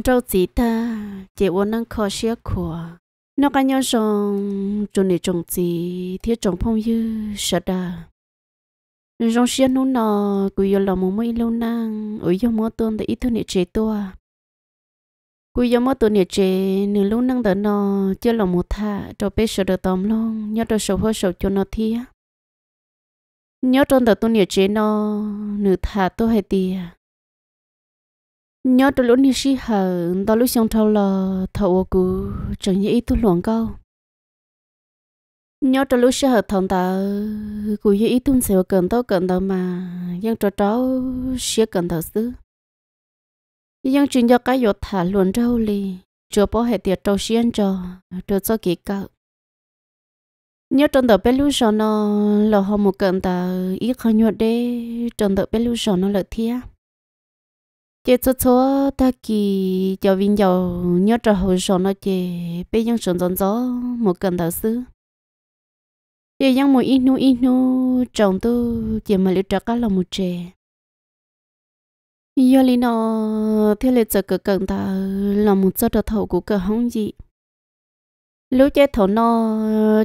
trâu chỉ ta chỉ uốn năng khó xia khổ nó cả nhau rong chúng này trồng gì thiết trồng phong như sợ đà rong xia nô nọ cứ yêu lòng mồm mây lâu năng ở yêu mơ tôn để ít thứ này chế tua cứ yêu mơ tôn này chế nửa lâu năng đỡ nọ chưa lòng một thà cho bé sợ đỡ tóm long nhớ đỡ sầu hơi sầu cho nó thi nhớ trong đỡ tôn này chế nọ nửa thà tôi hay tiệt nhớ tôi lúc nít xí hờ tôi lúc xong thâu lò thâu ô cú chẳng như ít tôi luận câu nhớ tôi lúc xí hờ thằng ta cú như ý tôi sẽ cần tôi cần tôi mà nhưng cho cháu xí cần thầu xứ nhưng chuyện cho cái dột thả luôn trâu lì chưa bỏ hệ tiệt trâu xí ăn cho trâu cho kỳ cậu nhớ trong tờ bé lúc nó là họ một cần ta ít khó nhớ đê trong tờ bé lúc nó lợi thiệt chị cho cho ta kỳ cho viên dầu nhớ cho hồi sổ nó chị bây giờ sổ dọn gió một cần thảo sư chị dân một ít nu ít nu trồng tu chị mà liệu trắc là một trẻ giờ lý nó theo lịch giờ cực cần ta là một số trò thầu của cơ hông gì lúc chơi thầu nó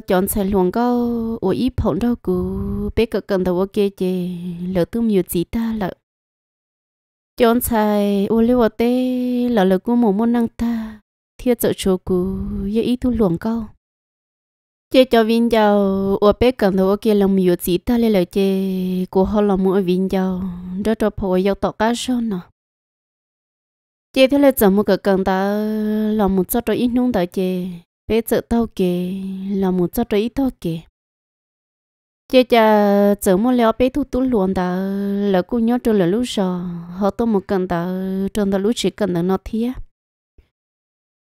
chọn sai luồng câu ủi ít phỏng đâu của bé cực cần thầu ok chị lỡ tương nhiều gì ta lợ chọn xài ô liu tê là lời của mồm môn năng ta thiết sợ chỗ cũ dễ ý thu luồng câu chế cho vin giàu ô bé cần đồ kia lòng miêu chỉ ta lấy lời chế của họ là mua vin giàu đó cho phổ yêu tọt cá sơn nọ chế thế là chồng một cái cần ta là một cho cho ít nung ta chế bé sợ tao kì là một cho cho ít tao kì chị cha chở mua leo bé thu tú luôn đó là cô nhớ cho là lú sò họ tôi một cần đó trong đó lú chỉ cần đó nó thía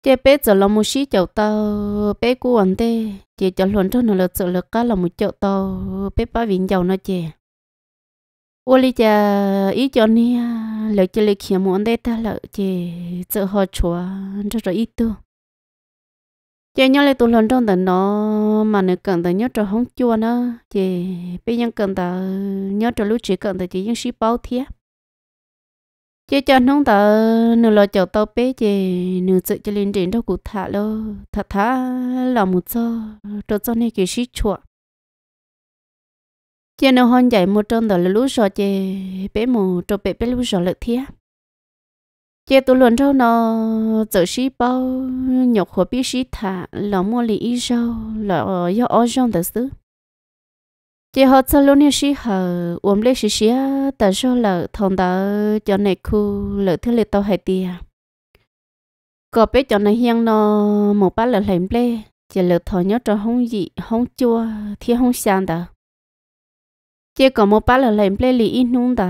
chị bé chở là một xí chậu tàu bé cô ăn tê chị chở luôn cho nó là chở là cá là một chậu tàu bé ba vịn dầu nó chị ô lý cha ý cho nia là chị lấy kiếm muốn đây ta là chị chở họ chùa cho rồi ít tu chị nhớ lại tụ lần trong tận nó mà nữa cần tận nhớ cho không chua nữa, chị bây giờ cần tận nhớ cho lúc chỉ cần tận chỉ những ship bao thiệt chị cho nông tờ nửa lo chậu tàu bé chị nửa sự cho lên trên đâu cụ thả lo thả thả là một cho cho cho này cái ship chua chị nửa hòn giải một trong tờ là lúc sợ chị bé một cho bé bé lúc sợ lợi thiệt chế tụ luận cho nó giờ sĩ bao nhọc khó biết sĩ thả lò mua lý y rau lò yếu ó rau thật sự chế họ cho luôn như xí hờ uống lấy xí xí tờ rau lợ thòng tờ cho này khu lợ thứ lệ tàu hải tiề có biết cho này hiang nó một bát lợ lạnh lê chế lợ thò nhớ cho hông dị hông chua thì hông sang tờ chế có một bát lợ lạnh lê lì in nung tờ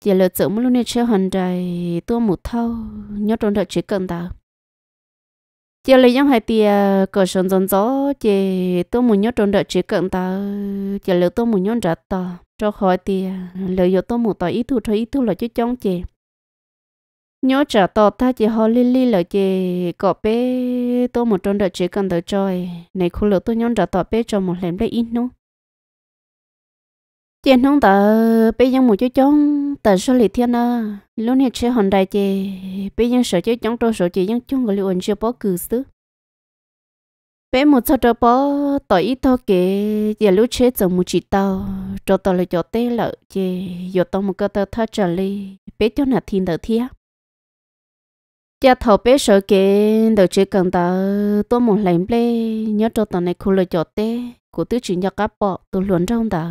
chỉ lỡ chỗ mà lúc này chơi hòn trời tua một thâu nhớ trốn đợi chỉ cần ta. chỉ lấy những hai tia cờ sơn giòn gió chỉ tua một nhớ trốn đợi chỉ cần ta. chỉ lỡ tua một nhớ trả ta cho khỏi tia lỡ giờ tua một tao ý thu thôi ý thu là chứ chống chị nhớ trả tao ta chỉ họ li li là chị có bé tua một trốn đợi chỉ cần tao chơi này khu lỡ tua nhớ trả tao bé cho một lần đấy ít nữa tiền không tờ bây giờ một chút chóng tờ số lì thiên à lúc này chơi hòn đại chè bây giờ sợ chơi chóng trâu sợ chơi dân chung người liệu chưa bỏ cử xứ bé một sao trâu bỏ tờ ít thôi kì giờ lúc chơi chồng một chỉ tao cho tao là cho tê lợ chè giờ tao một cái tờ thắt trở lì bé cho nạt thiên tờ thiên cha thầu bé sợ kì đầu chơi cần tờ tôi một lần play nhớ cho tao này khu lời cho tê của tứ chuyện cho cá bỏ tôi luôn trong tờ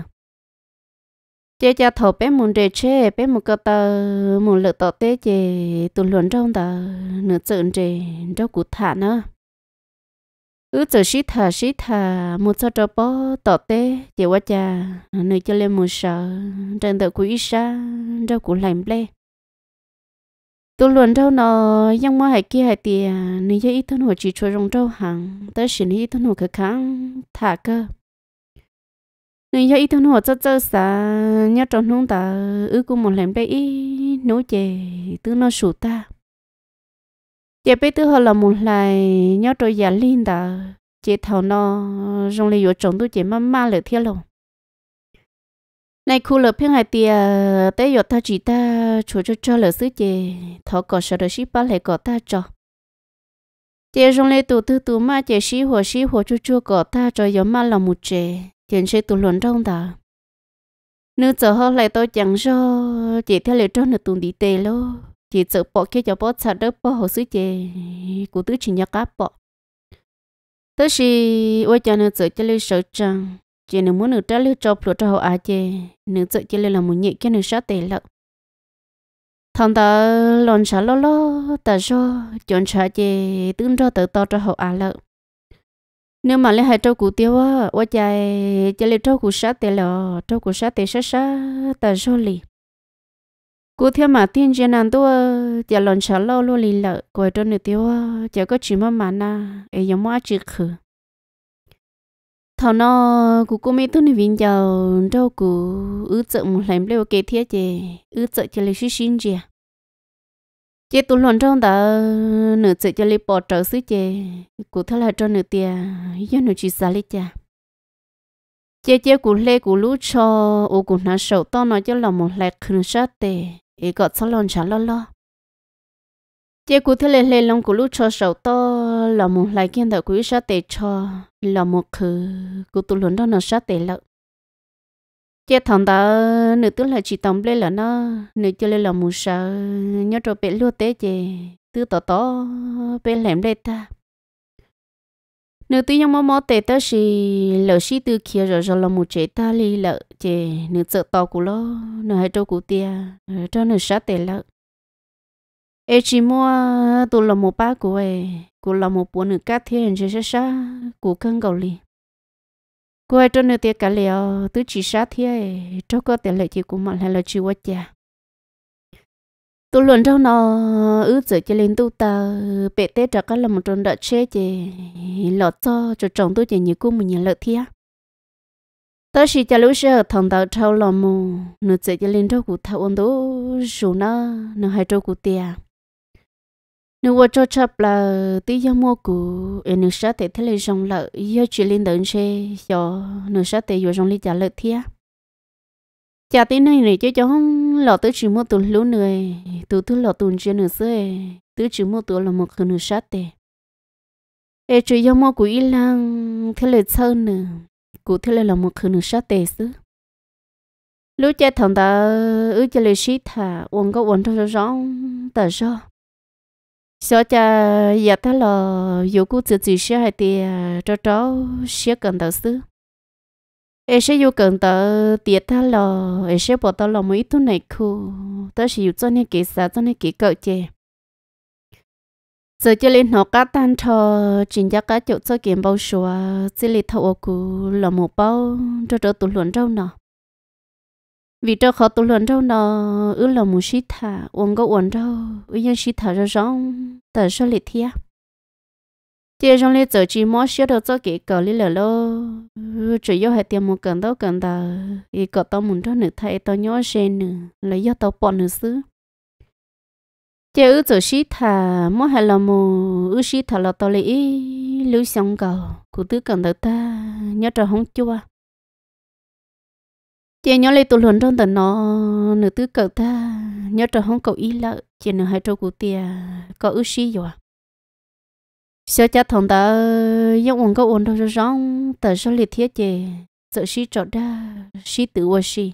chế cha thầu bé muốn để chế bé một cái tờ một lượt tờ tế chế tụ luận trong tờ nửa trận chế trong cụ thả nữa ứ giờ xí thả xí thả một sao cho bó tờ tế chế quá cha nửa cho lên một sợ trên tờ quý xa trong cụ lạnh lê tụ luận trong nó nhưng mà hai kia hai tiền nửa cho ít thân hồ chỉ cho trong trong hàng tới xin ít thân hồ khả kháng thả cơ nên giờ ít thằng nó cho chơi nhớ trong nông ta ư cũng một lần đây nấu chè tư nó sủ ta chè bây tư họ là một lại nhớ trôi giả linh ta chè thảo nó trong lấy vô trồng tôi chè má má lệ thiên lồng này khu lợp phiên hai tia tế giọt ta chỉ ta chủ cho cho lợp sứ chè thảo cỏ sợ được ship ba lệ cỏ ta cho chè trong lấy tụ tư tụ ma chè ship hồ ship hồ chua chua cỏ ta cho gió ma là một chè chuyện sự tụ luận trong ta nếu giờ họ lại tôi chẳng cho chị theo lời trong là tụng đi tề lô chị sợ bỏ kia cho bỏ sạch đỡ bỏ hồ sứ chị của tư chỉ nhắc áp bỏ Tức là ôi cha nữ sợ cho lời sợ chẳng chị nữ muốn nữ trả lời cho phụ cho họ à chị nữ sợ cho lời là muốn nhị cái nữ sát tề lợ thằng ta lòn xả lô lô, ta cho chọn xả chị tương cho tự to cho họ à lợ nếu mà lấy hai trâu củ tiêu á quá chạy cho lấy trâu củ sát tê lò trâu củ sát tê sát sát ta rô lì cú theo mà tiên trên nàng tua chạy lòn sợ lâu luôn lì lợ coi trâu nửa tiêu á chạy có chỉ mà mà na ai dám mua chỉ khử Thằng nó cú cô mấy tuần này vinh giàu trâu củ ứ chậm làm leo kế thiết chè ứ chậm cho lấy xí xin chè chị tụ lộn trong đó nửa chị cho lấy bỏ trở xứ chị cụ thế là cho nửa tia do nửa chỉ xả lấy cha chị chị cụ lê cụ lú cho ô cụ nà sầu to nói cho là một lẹ khẩn sát tề ý gọi sao lon chả lo lo chị cụ thế lê lê lòng cụ lú cho sầu to là một lẹ kiên đạo quý sát tề cho là một khử cụ tụ lộn đó nó sát tề lợn chết thằng ta nữ tức là chỉ tổng lên là nó nữ chưa lên là mù sợ nhớ cho bé luôn tế chè tư tỏ tỏ bé làm đây ta nữ tư nhông mò mò tế ta xì lỡ xí tư kia rồi rồi là mù chế ta lì lỡ chè nữ sợ to của lo nữ hay cho của tia cho nữ sát tế lỡ ê chỉ mua tôi là một ba của ấy của là một bộ nữ cát thiên sẽ sẽ sa của cân cầu liền cô cho nên tiếc cả liệu tứ chỉ sát thế cho có tiền lợi chỉ cũng mọi là chỉ quá chả tôi luận trong nó ứ giờ chỉ lên tu ta bệ tế trả cả là một trong đợt chế chỉ lọt cho cho chồng tôi chỉ như cũ mình nhận lợi thế ta chỉ cho lúc xưa thằng tao trâu lòng mù nửa giờ chỉ lên trâu cụ thằng ôn đó số nó nửa hai trâu cụ tiền nếu vợ cho chấp là tí giờ mua cũ nếu sao thì thấy lên dòng lợi giờ chỉ lên đơn xe cho nếu sao thì vừa dòng lên trả lợi thiệt chả tí này này cho cháu không lọ tứ chỉ mua tuần lũ nữa tứ thứ lọ tuần trên nữa xưa tứ chỉ mua tuần là một cái nữa sao thì ê chỉ giờ mua cũ ít lắm thấy lên sâu nữa cũ lên là một cái nữa sao thì xưa lúc cha thằng ta ở cho lời sĩ thả uống có uống cho rõ tờ sao sợ cha giờ ta là dù cú tự chỉ sẽ hay thì cho cháu sẽ cần đầu sư ai sẽ dù cần tờ tiền ta là ai sẽ bỏ tao là mấy tu này khu đó sẽ dù cho nên kỹ sao cho nên kỹ cậu chè giờ cho lên nó cá tan cho chính gia cá chỗ cho kiếm bao số à, chỉ lấy thầu cú là một bao cho cháu tụi luận rau nào vì cho họ tu luyện đâu nó ứ là một sĩ thả uống có uống đâu uống nhân sĩ thả ra rong tờ số liệt thia chỉ trong liệt giờ chỉ mỗi xíu đâu cho kỹ cờ lý lờ lô chỉ do hệ tiền một cần đâu cần tờ thì cờ tao muốn cho nữ thầy tao nhớ sen nữ lấy do tao bỏ nữ xứ chỉ ứ giờ sĩ thả mỗi hệ là một ứ sĩ thả là tao lấy lưu xong cầu cụ tứ cần tờ ta nhớ cho không chua tiền nhớ lấy tổ luận trong tận nó nửa tứ cậu ta nhớ trở không cậu ý lợ chỉ nửa hai trâu cụ tiền có ước gì rồi sợ cha thằng ta giống uống cậu uống đâu rồi rong tờ số liệt thiết chè sợ xí trọ đa sĩ tử qua sĩ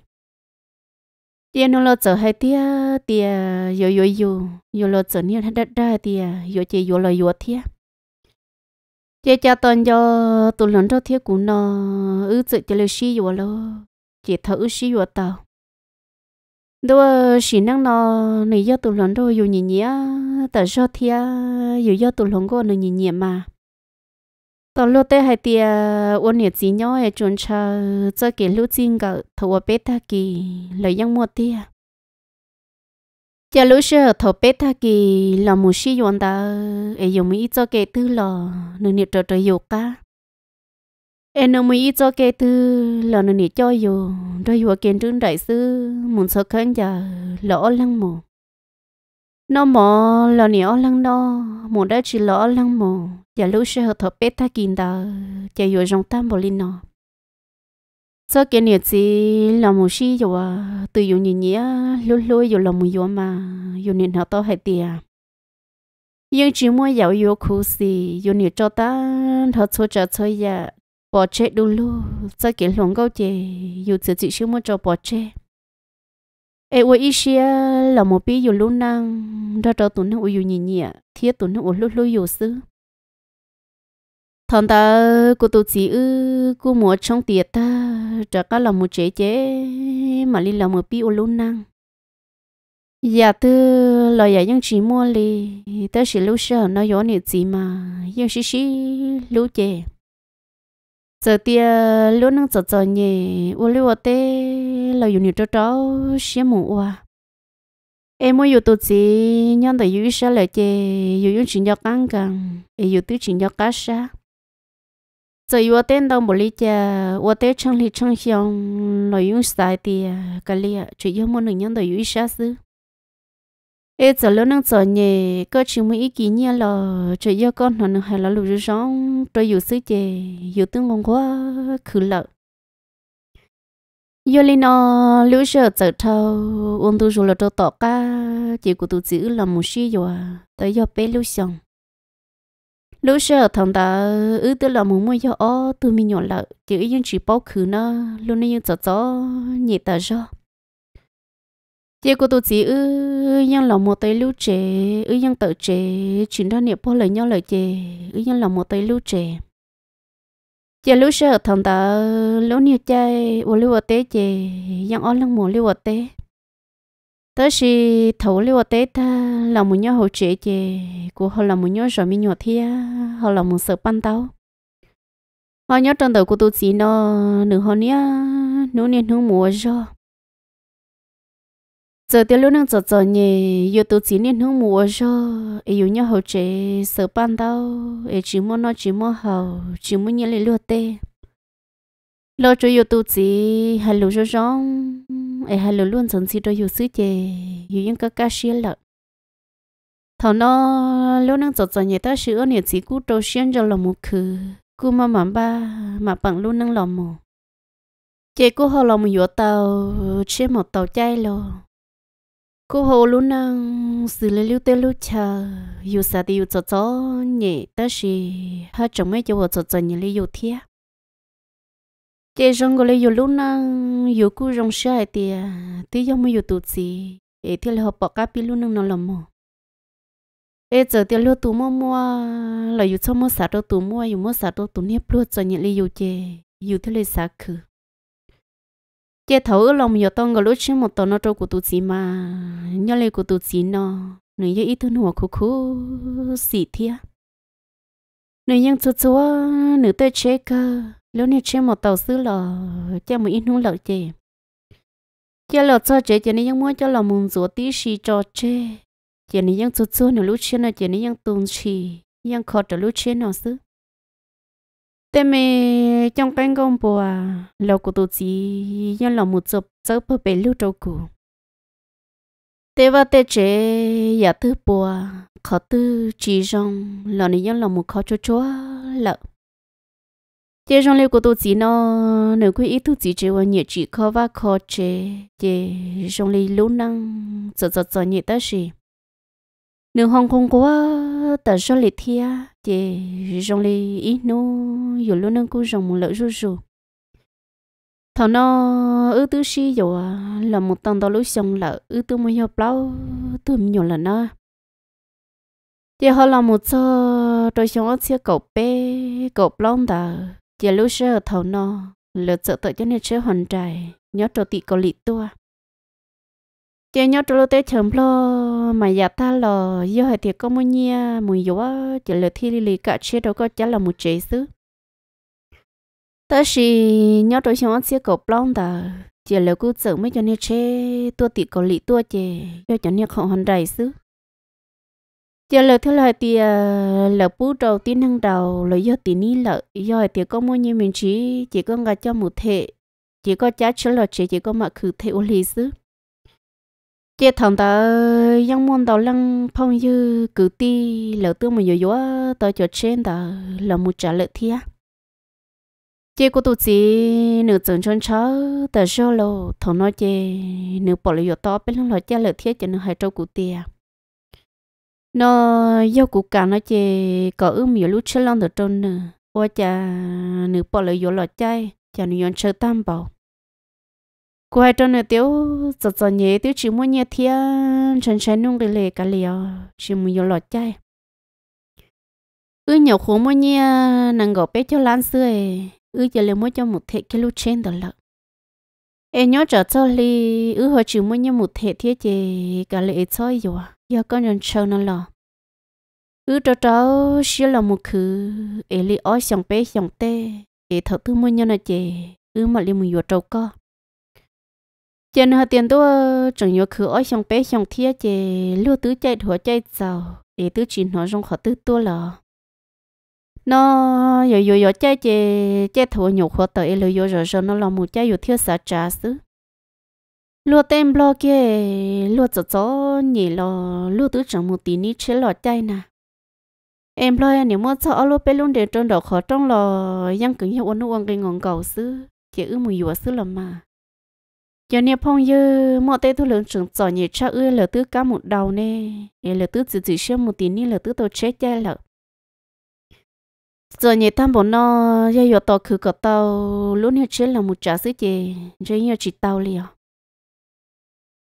tiền nó lo sợ hai tia tia yo yo yo yo lo sợ nhiều hai đất đa tia yo chè yo lo yo thiết chè cha toàn cho tụ luận cho thiết cũng nó ước sợ cho lấy xí rồi lo chỉ thấu xí vô tàu đua xí năng nó này do tụ lon đôi dù nhỉ nhỉ tờ do thia dù do tụ lon cô này nhỉ nhỉ mà tao lúc tết hai tia uốn nhiệt gì nhau ai chuẩn chờ cho cái lúc riêng cả thầu bê ta kỳ lời yang mua tia giờ lúc xưa thầu bê ta kỳ là một xí yon ta ai dùng mỹ cho cái tư lò nửa nhiệt trời trời dục cả em nó mới cho kê tư lò nó nỉ cho dù rồi vừa kiến trưng đại sư muốn sợ khăn giờ lỡ lăng mồ nó mò lò nỉ ở lăng đó muốn đã chỉ lỡ lăng mồ giờ lúc sẽ hợp thập bếp ta kín đó giờ vừa trong tam bồ linh nó cho kiến nhiệt gì là một chi rồi từ dùng nhìn nhía lôi lôi rồi là một yếu mà dùng nhìn họ to hay tiệt nhưng chỉ mua giàu yêu khổ gì dùng nhiệt cho ta thật số trả chơi ya bỏ chế đủ lu sao cái lòng câu chế dù tự chỉ xíu mà cho bỏ chế ê ôi ý xia là một bi dù lu năng ra cho tụi nó ôi dù nhỉ nhỉ thiết tụi nó ôi lu lu dù xứ thằng ta cô tụi chị ư cô mua trong tiệt ta trả cả là một chế chế mà li là một bi ôi lu năng dạ tư lo dạ nhưng chỉ mua li tới chỉ lu sợ nó gió nè gì mà nhưng xí xí lu chế giờ tia lúa nâng giờ giờ nhỉ ô lưu ở tê là dùng nhiều cho cháu xem mù à em mới dùng tụt gì nhân tại dùng sao lại chê dùng dùng chuyện cho căng căng em dùng thứ chuyện cho cá sa giờ dùng tên đâu mà lý cha ô tê trong lý trong hiong là dùng sai tia cái lý à chỉ dùng một người nhân tại dùng sao xứ ê giờ lâu năng giờ nhỉ có chỉ mới ý kiến nha là chỉ do con nó hay là lụt rong tôi dù sư chè dù tương ngon quá khử lợ giờ lên nó lũ giờ giờ thâu ông tu rồi là tôi tỏ ca chỉ của tôi giữ là một xí rồi tới giờ bé lũ xong lũ giờ thằng ta ư tôi là muốn mua giờ ó tôi mình nhỏ lợ chỉ ý chỉ bao khử nó luôn nên giờ giờ nhị tờ rồi chị cô tôi chỉ ư nhân lòng một tay lưu trẻ ư nhân tự trẻ chuyển ra niệm bao lời nhau lời chế ư nhân lòng một tay lưu trẻ chị lưu sợ thần ta lỗ nhiều chay ô lưu ở tế chế nhân ở lưng mùa lưu ở tế tới khi thấu lưu ở tế ta lòng một nhau hậu trẻ chế của họ là một nhau rồi mi nhỏ thia họ là một sợ ban tao họ nhớ trong đầu của tôi chỉ nó nửa họ nia nửa niên nửa mùa rồi giờ tiêu lúc năng giờ giờ nhỉ yêu tôi chỉ nên hướng mùa cho yêu nhau hậu chế sợ ban đâu chỉ muốn nói chỉ muốn hậu chỉ muốn nhớ lấy lúa tê lo cho yêu tôi chỉ hay lúa cho rong ấy hay lúa luôn sẵn sàng cho yêu sứ chè yêu những cái cá xía lợn thằng nó lúc năng giờ giờ nhỉ ta sửa nhỉ chỉ cú trâu xuyên cho lòng một khứ cú mà mà ba mà bằng lúc năng lòng một chị cú họ lòng một tàu trên một tàu chay lo cô hồ luôn năng xử lý lưu tê lưu chờ dù sao thì dù cho cho nhẹ ta chỉ hết chồng mấy chỗ cho cho nhẹ lưu thiệt chế rong gọi lưu luôn năng dù cú rong sai thì tí giống mấy dù tụt gì ấy thì là học bỏ cá pi luôn năng nó làm mồ ấy giờ thì lưu tụ mua mua là dù cho mua sạt đâu tụ mua dù mua sạt đâu tụ nếp luôn cho nhẹ lưu chế dù thế là sạc khử chế thấu lòng nhiều tông gọi lúc chứ một tông nó trâu của tụ sĩ mà nhớ lấy của tụ sĩ nó nữ yêu ít thương hùa khu khu xỉ thia nữ nhân chúa chúa nữ tê chế cơ lúc này chế một tàu xứ lò chế một ít nung lợi chế chế lò cho chế chế này nhân muốn cho lòng muốn rửa tí xì cho chế chế này nhân chúa chúa nữ lúc chứ này chế này nhân tuôn xì nhân khó trở lúc chế nó xứ thế mẹ trong cái công bùa lâu của tụi chị nhân lòng một chụp cháu bơ bể lưu trâu cụ thế và thế chế giả thứ bùa khó tư chỉ rong lòng này nhân lòng một khó cho chúa lợ chế rong lưu của tụi chị nó nếu quý ý tụi chị chế và nhiệt chỉ khó và khó chế chế rong lưu lũ năng giờ giờ giờ nhiệt ta gì nếu không không quá tờ số lịch thia chị rong lì ít nu dù luôn nâng cú rong một lỡ rú rú thọ nó ư tư si dù à, là một tầng đó lối sông là ư tư mua nhau plau tư nhiều là nó chị họ là một số đôi sông ở xe cậu bé cậu long đó chị lối sơ thằng nó lỡ sợ tự cho nên chơi hoàn trải nhớ trò tị cậu lịch tua chị nhớ trôi tới chấm lo mà giờ dạ ta lo giờ thì có mua nhia mùi gió chỉ là thi lì cả chia đâu có chả là một chế xứ ta chỉ nhớ trâu xong xí cầu plong ta à, chỉ là cứ sợ mấy cho nên chế tua tiệt cổ lì tua chè cho cho nhau không hoàn đầy xứ chỉ là thứ lại thì à, là bú đầu tin hàng đầu là do tí ní lợi do hệ thiệt có mua như mình chỉ chỉ có ngà cho một thể chỉ có chả chả là chế chỉ có mà khử thể ô lì xứ chế thằng ta yang môn đầu lăng phong như cử ti lỡ tương mình yếu yếu tao cho trên ta là một trả lợi thia chế của tụi chị nửa trận chân cháu ta cho lo thằng nói chế nửa bỏ lại yếu to bên lăng lo cha lợi thi cho nửa hai trâu cụ tia nó yêu cụ cả nó chế có ước nhiều lúc chơi lăng được trâu nửa qua cha nửa bỏ lại yếu lo chay cha nửa yon chơi tam bảo cô hai trong nửa tiêu giờ giờ nhé tiêu chỉ muốn nhé thia chân chân nung cái lề cái lìa chỉ muốn yêu lọt chay ư nhiều khổ muốn nhé nàng gọi bé cho lan xưa ư giờ lấy muốn cho một thệ cái lúc trên đó lợ em nhớ trở cho li ư họ chỉ muốn nhé một thệ thia chị cái lệ chơi rồi giờ con nhận sâu nó lọ ư cho cháu xíu là một khứ em li ở xong bé xong tê em thợ thứ muốn nhớ là chị ư mà li muốn yêu trâu co cho nên tiền đó chẳng nhớ cứ ở trong bé trong thia chè lúa tứ chạy thua chạy giàu để tứ chỉ nó trong khó tứ tua là nó yo yo yo chạy chè chạy thua nhiều khó tới lưu yo rồi rồi nó làm một chạy yo thiếu sợ trả xứ Lúa tem lo kia lúa cho cho nhỉ lo lúa tứ chẳng một tí ní chế lo chạy nè em lo anh nếu mà cho lúa bé luôn để trong đầu khó trong lo yang cứng hiệu uốn uốn cái ngon cầu xứ chỉ ư mùi yo xứ là mà cho nên phong như mọi tế tôi lượng trưởng giỏi nhỉ cha ưa là tứ cá một đầu nè là tứ chỉ chỉ xem một tí nè là tứ tôi chết cha lợ giờ nhỉ tham bọn nó giờ giờ tàu khử cả tàu luôn nè chết là một trả sứ chè giờ nhỉ chỉ tàu liền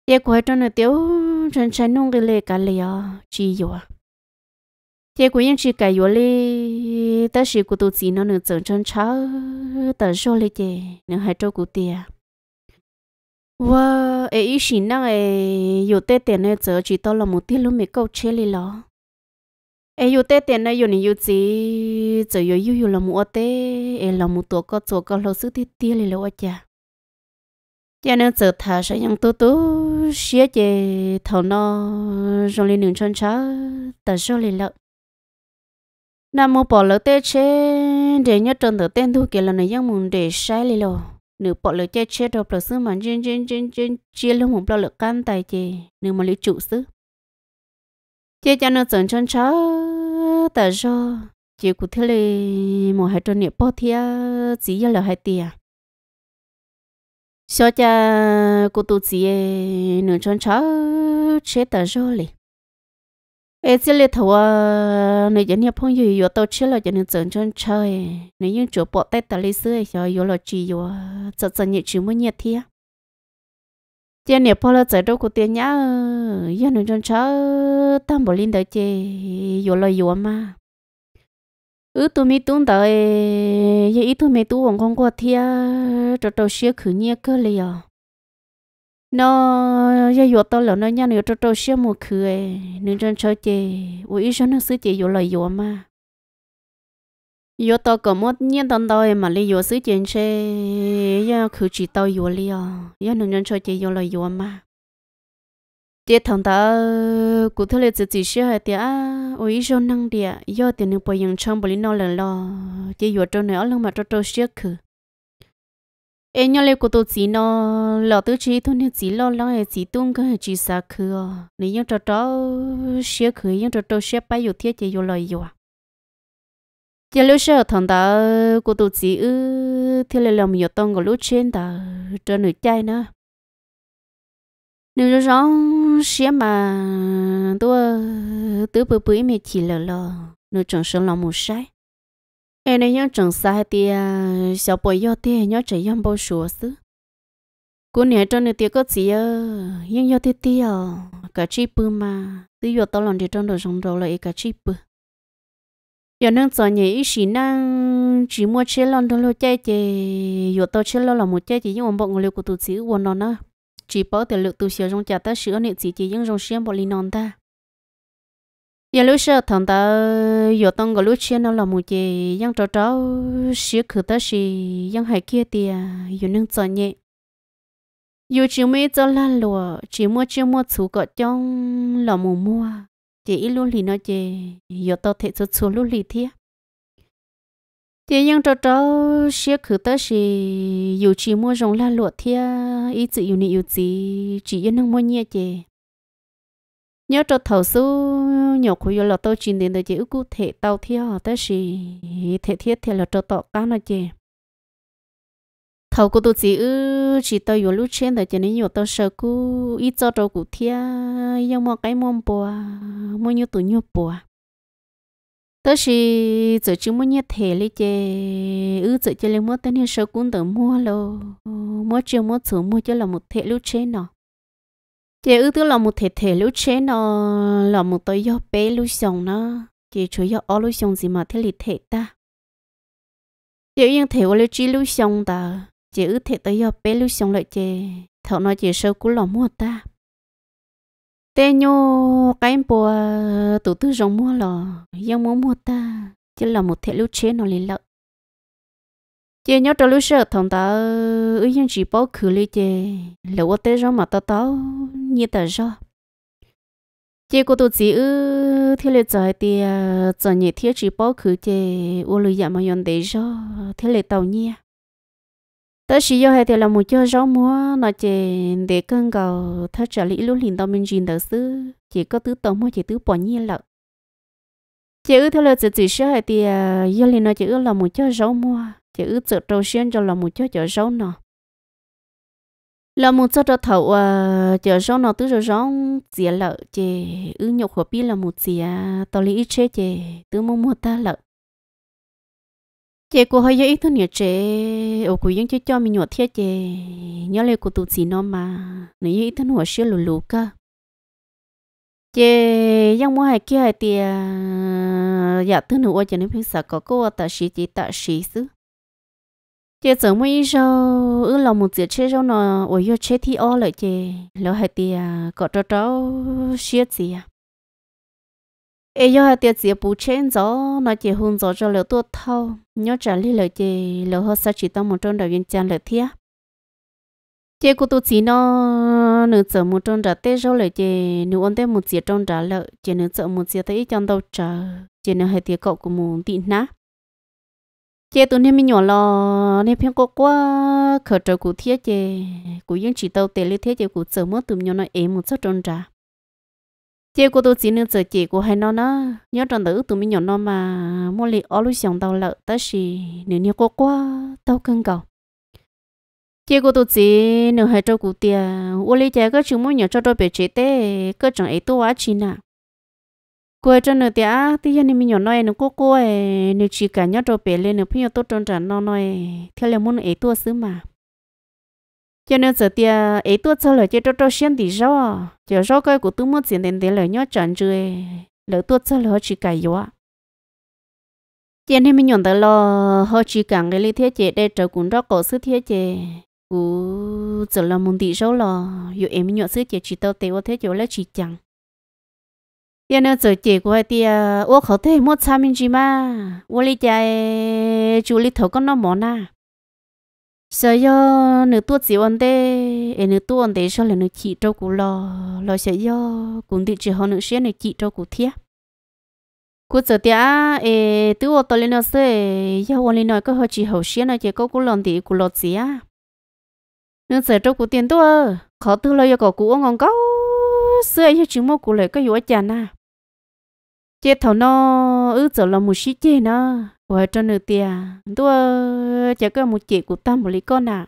giờ của hai trong này tiếu trên trái nung cái lệ cái liền chỉ rồi thế của những chỉ cái yếu lì ta sĩ của tụi chị nó nửa chừng chân cháu tớ số lì chè nửa hai trâu của tiền Wow, vâng, ấy ý xin năng ấy dù tê tiền này giờ chỉ tao là một tí lúc mì câu chè lì lò. Ấy dù tê tiền này dù này dù gì, giờ dù dù dù là một tê, ấy là một tổ có tổ có lâu sức tí tí lì lò chà. Chà nên giờ thả sẽ nhận tố tố, xế chê thảo nó rong lên đường chân chá, tà rô lì lợ. Nam mô bỏ lỡ tê chê, để nhớ trần tờ tên thu kìa là này giang mùng để sai lì lò nếu bỏ lỡ chết chết rồi bỏ sư mà chen chen chen chen chia luôn một bỏ lỡ can tài chị nếu mà lý trụ sư chơi cho nó dần chân chó tại do chỉ cụ thể là một hai trăm nữa bỏ thia chỉ giờ là hai tia cho cha cụ tụ chị nửa chân chó chết tại do liền ai chỉ là thua này giờ nhà phong yêu tao chỉ là giờ này chọn chọn chơi này những chỗ bỏ tay ta lấy sữa cho yêu là chỉ yêu giờ giờ nhiệt chỉ muốn nhiệt thiệt giờ nhà phong là giờ đâu có tiền nhá giờ này chọn chơi tam bảo linh đời chê yêu là yêu mà ứ tụi mới tụi đời giờ ít tụi mi tụi hoàng con qua thiệt cho tao xia khử nhiệt cơ liền nó giờ yo to là nó nhà nó cho cho xe mua khơi nên chân chơi chơi u ý số nó xứ chơi yo lại yo mà yo to có một nhân tận đời mà lấy yo xứ chơi xe giờ khử chỉ tao yo liền giờ nên chân chơi chơi yo lại yo mà tiết thằng ta cụ thể là chỉ chỉ xe hay tiệt u ý số năng địa giờ tiền nó bồi chẳng trong bồi nó là lo chơi yo này nó lăng mà cho cho xe khử ê nhau lấy của tôi chỉ nó lọ tôi chỉ tôi nên chỉ lo lo chỉ tung cái chỉ sa khứ nếu nhau cho cho xé khứ nhau cho cho xé bay vô thiết chỉ vô lời vô à. giờ lúc sau thằng ta cô tô chỉ ư thì lấy làm nhiều tông của lúc trên ta cho nữ trai nữa nếu cho xé mà tôi tôi bự bự mẹ chỉ lờ lờ nếu chẳng sợ lòng một sai em này nhớ chẳng xa thì 小伯要的 nhớ chỉ nhớ bao số chứ cô nè cho nên tiếc có gì ơ nhưng nhớ tiếc tiếc cả chi bự mà tí vừa tao làm thì trong đồ sống đồ lại cả chi bự giờ nâng giờ nhỉ ít xí năng chỉ mua chế lon đồ lo chơi chơi vừa tao chế lon là một chơi chỉ nhưng mà bọn người liệu của tụi xí uốn nó nè chỉ bảo tiền lượng tụi xí trong chả ta sữa nè chỉ chỉ những trong xiêm bọn linh non ta giờ lúc sau thằng ta giờ tông cái lúc trên nó là một cái yang trâu trâu xí khử ta xí yang hai kia thì giờ nâng cho nhẹ giờ chỉ mới cho là lúa chỉ mua chỉ mua chú có trong là mù mua chị ít lúc lì nó chỉ giờ tao thấy cho chú lúc lì thiệt chị yang trâu trâu xí khử ta xí giờ chỉ mua rong là lúa thiệt ít chỉ yêu nị yêu chỉ chỉ yên nâng mua nhẹ chị nhớ cho thầu số nhỏ của giờ là tôi chỉ đến để chỉ cụ thể tàu theo tới gì thể thiết thì là cho tọt cá nó chứ thầu của tôi chỉ chỉ tôi yo lúc trên để cho nên yo tôi sợ cụ ít cho trâu cụ thia nhưng mà cái mồm bùa mua nhiều tủ nhiều bùa tới gì giờ chúng mua nhiều thể lấy chứ ư giờ cho lấy mua tới nên sợ cũng tự mua lo mua chưa mua thử mua cho là một thể lúc trên nào chị ư tức là một thể thể lúc chế nó là một tới do bé lúc xong nó chị chủ yếu ở lúc xong gì mà thế lịch thể ta chị yên thể ở lúc chi lúc xong ta chị ư thể tới do bé lúc xong lại chị thọ nó chị sâu cú là mua ta tê nhô cái em bùa tổ tư giống mua lò yên muốn mua ta chứ là một thể lúc chế nó liền lợi chị nhớ trong lúc sợ thằng ta ấy những chỉ bảo khử lý chị lỡ quá tết rồi mà ta tao như tao rồi chị cô tôi chỉ ư thế là trời thì trời nhiệt thiết chỉ bảo khử chị ô lười dạ mà yon đấy rồi thế là tao nhia ta chỉ do hai thì là một cho rau mua nó chị để cân cầu thắt trả lý lúc liền tao mình nhìn đỡ xứ chỉ có tứ tổng mua chỉ tứ bỏ nhiên lợn chị ư theo lời chị chỉ sợ hai thì giờ liền nó chị ư là một cho rau mua chỉ ước sự trâu xuyên cho là một chút cho rau nọ là một chút cho thầu à cho rau nọ tứ cho rau dìa lợ chè ước nhục hợp bi là một dìa tao lý chế chè tứ mua mua ta lợ chè cô hơi ít thôi nhỉ chè ổ của yên chế cho mình nhỏ thiết chè nhớ lấy của tụ gì nó mà nếu ít hai kia có cô ta xì xì xứ chị sớm mới sau ư lòng một giờ chế sau nó ôi yo chế thì o lại chị lỡ hai tia có cho cháu xiết gì à ê yo hai tia chị bù chén gió nó chị hôn gió cho lỡ tuột thâu nhớ trả lời lỡ chị lỡ hơi sao chỉ tao một trong đầu viên chan lỡ thia chị cô tu chỉ nó nửa sớm một trong trả tê rau lỡ chị nửa ăn tê một giờ trong trả lỡ chị nửa sớm một giờ tới trong đầu trả chị nửa hai tia cậu cũng muốn tịn nát chế tụi nên mình nhỏ lo nên phiên có quá khởi trợ cụ thiết chế cụ dân chỉ tàu tệ lý thiết chế cụ sớm mất tụi nhỏ nó em một số tròn trả chế cô tôi chỉ nên sợ chế của hai nó nó nhớ tròn tử tụi mình nhỏ nó mà mua lì ở lúc xong tàu lợt, tới xì nếu như cô quá tàu cân cầu chế cô tôi chỉ nếu hai trâu cụ tiền ô lý chế có chúng mua nhỏ cho trâu bể chế tê cái chẳng ấy tôi quá chín à cô cho nó à, tuy nhiên mình nhỏ nói nó cô cô ấy nó chỉ cả nhau trâu bé lên nó phải tốt tròn tròn nó nói theo là muốn ấy tua xứ mà cho nên giờ tiếc ấy tua sau là chơi trâu trâu xem thì rõ giờ rõ cái của tôi muốn tiền tiền tiền là nhau chọn chơi lỡ tua sau là chỉ cả yếu cho nên mình nhận tới lo họ chỉ cần cái lý thiết chế để trở cũng rõ cổ sự thiết chế cũng giờ là muốn tí rõ lo dù em nhận sự chế chỉ tao tiêu thế chỗ là chỉ chẳng giờ nó giờ chị của thì ô khẩu thế mua xa mình gì mà ô lý chạy chú lý thấu con nó mỏ na sợ yo nửa tuốt gì ăn thế nửa tuốt ăn thế sao lại nửa chị trâu cũ lo lo sợ yo cũng thì chỉ họ nửa xe nửa chỉ trâu cũ thiệt cú giờ thì em ê tứ ô tô lên nó xe yo ô lên nói có họ chỉ hậu xe nó chỉ có cũ lon thì cũ lọt gì à nửa sợ trâu cũ tiền tuốt khó tư lo yo có ông ngon cao xưa yo chỉ mua cũ lại có yếu chán à chết thầu nó ứ trở là một xí chế nó và cho nửa tiền tôi chả có một chị của ta một lý con à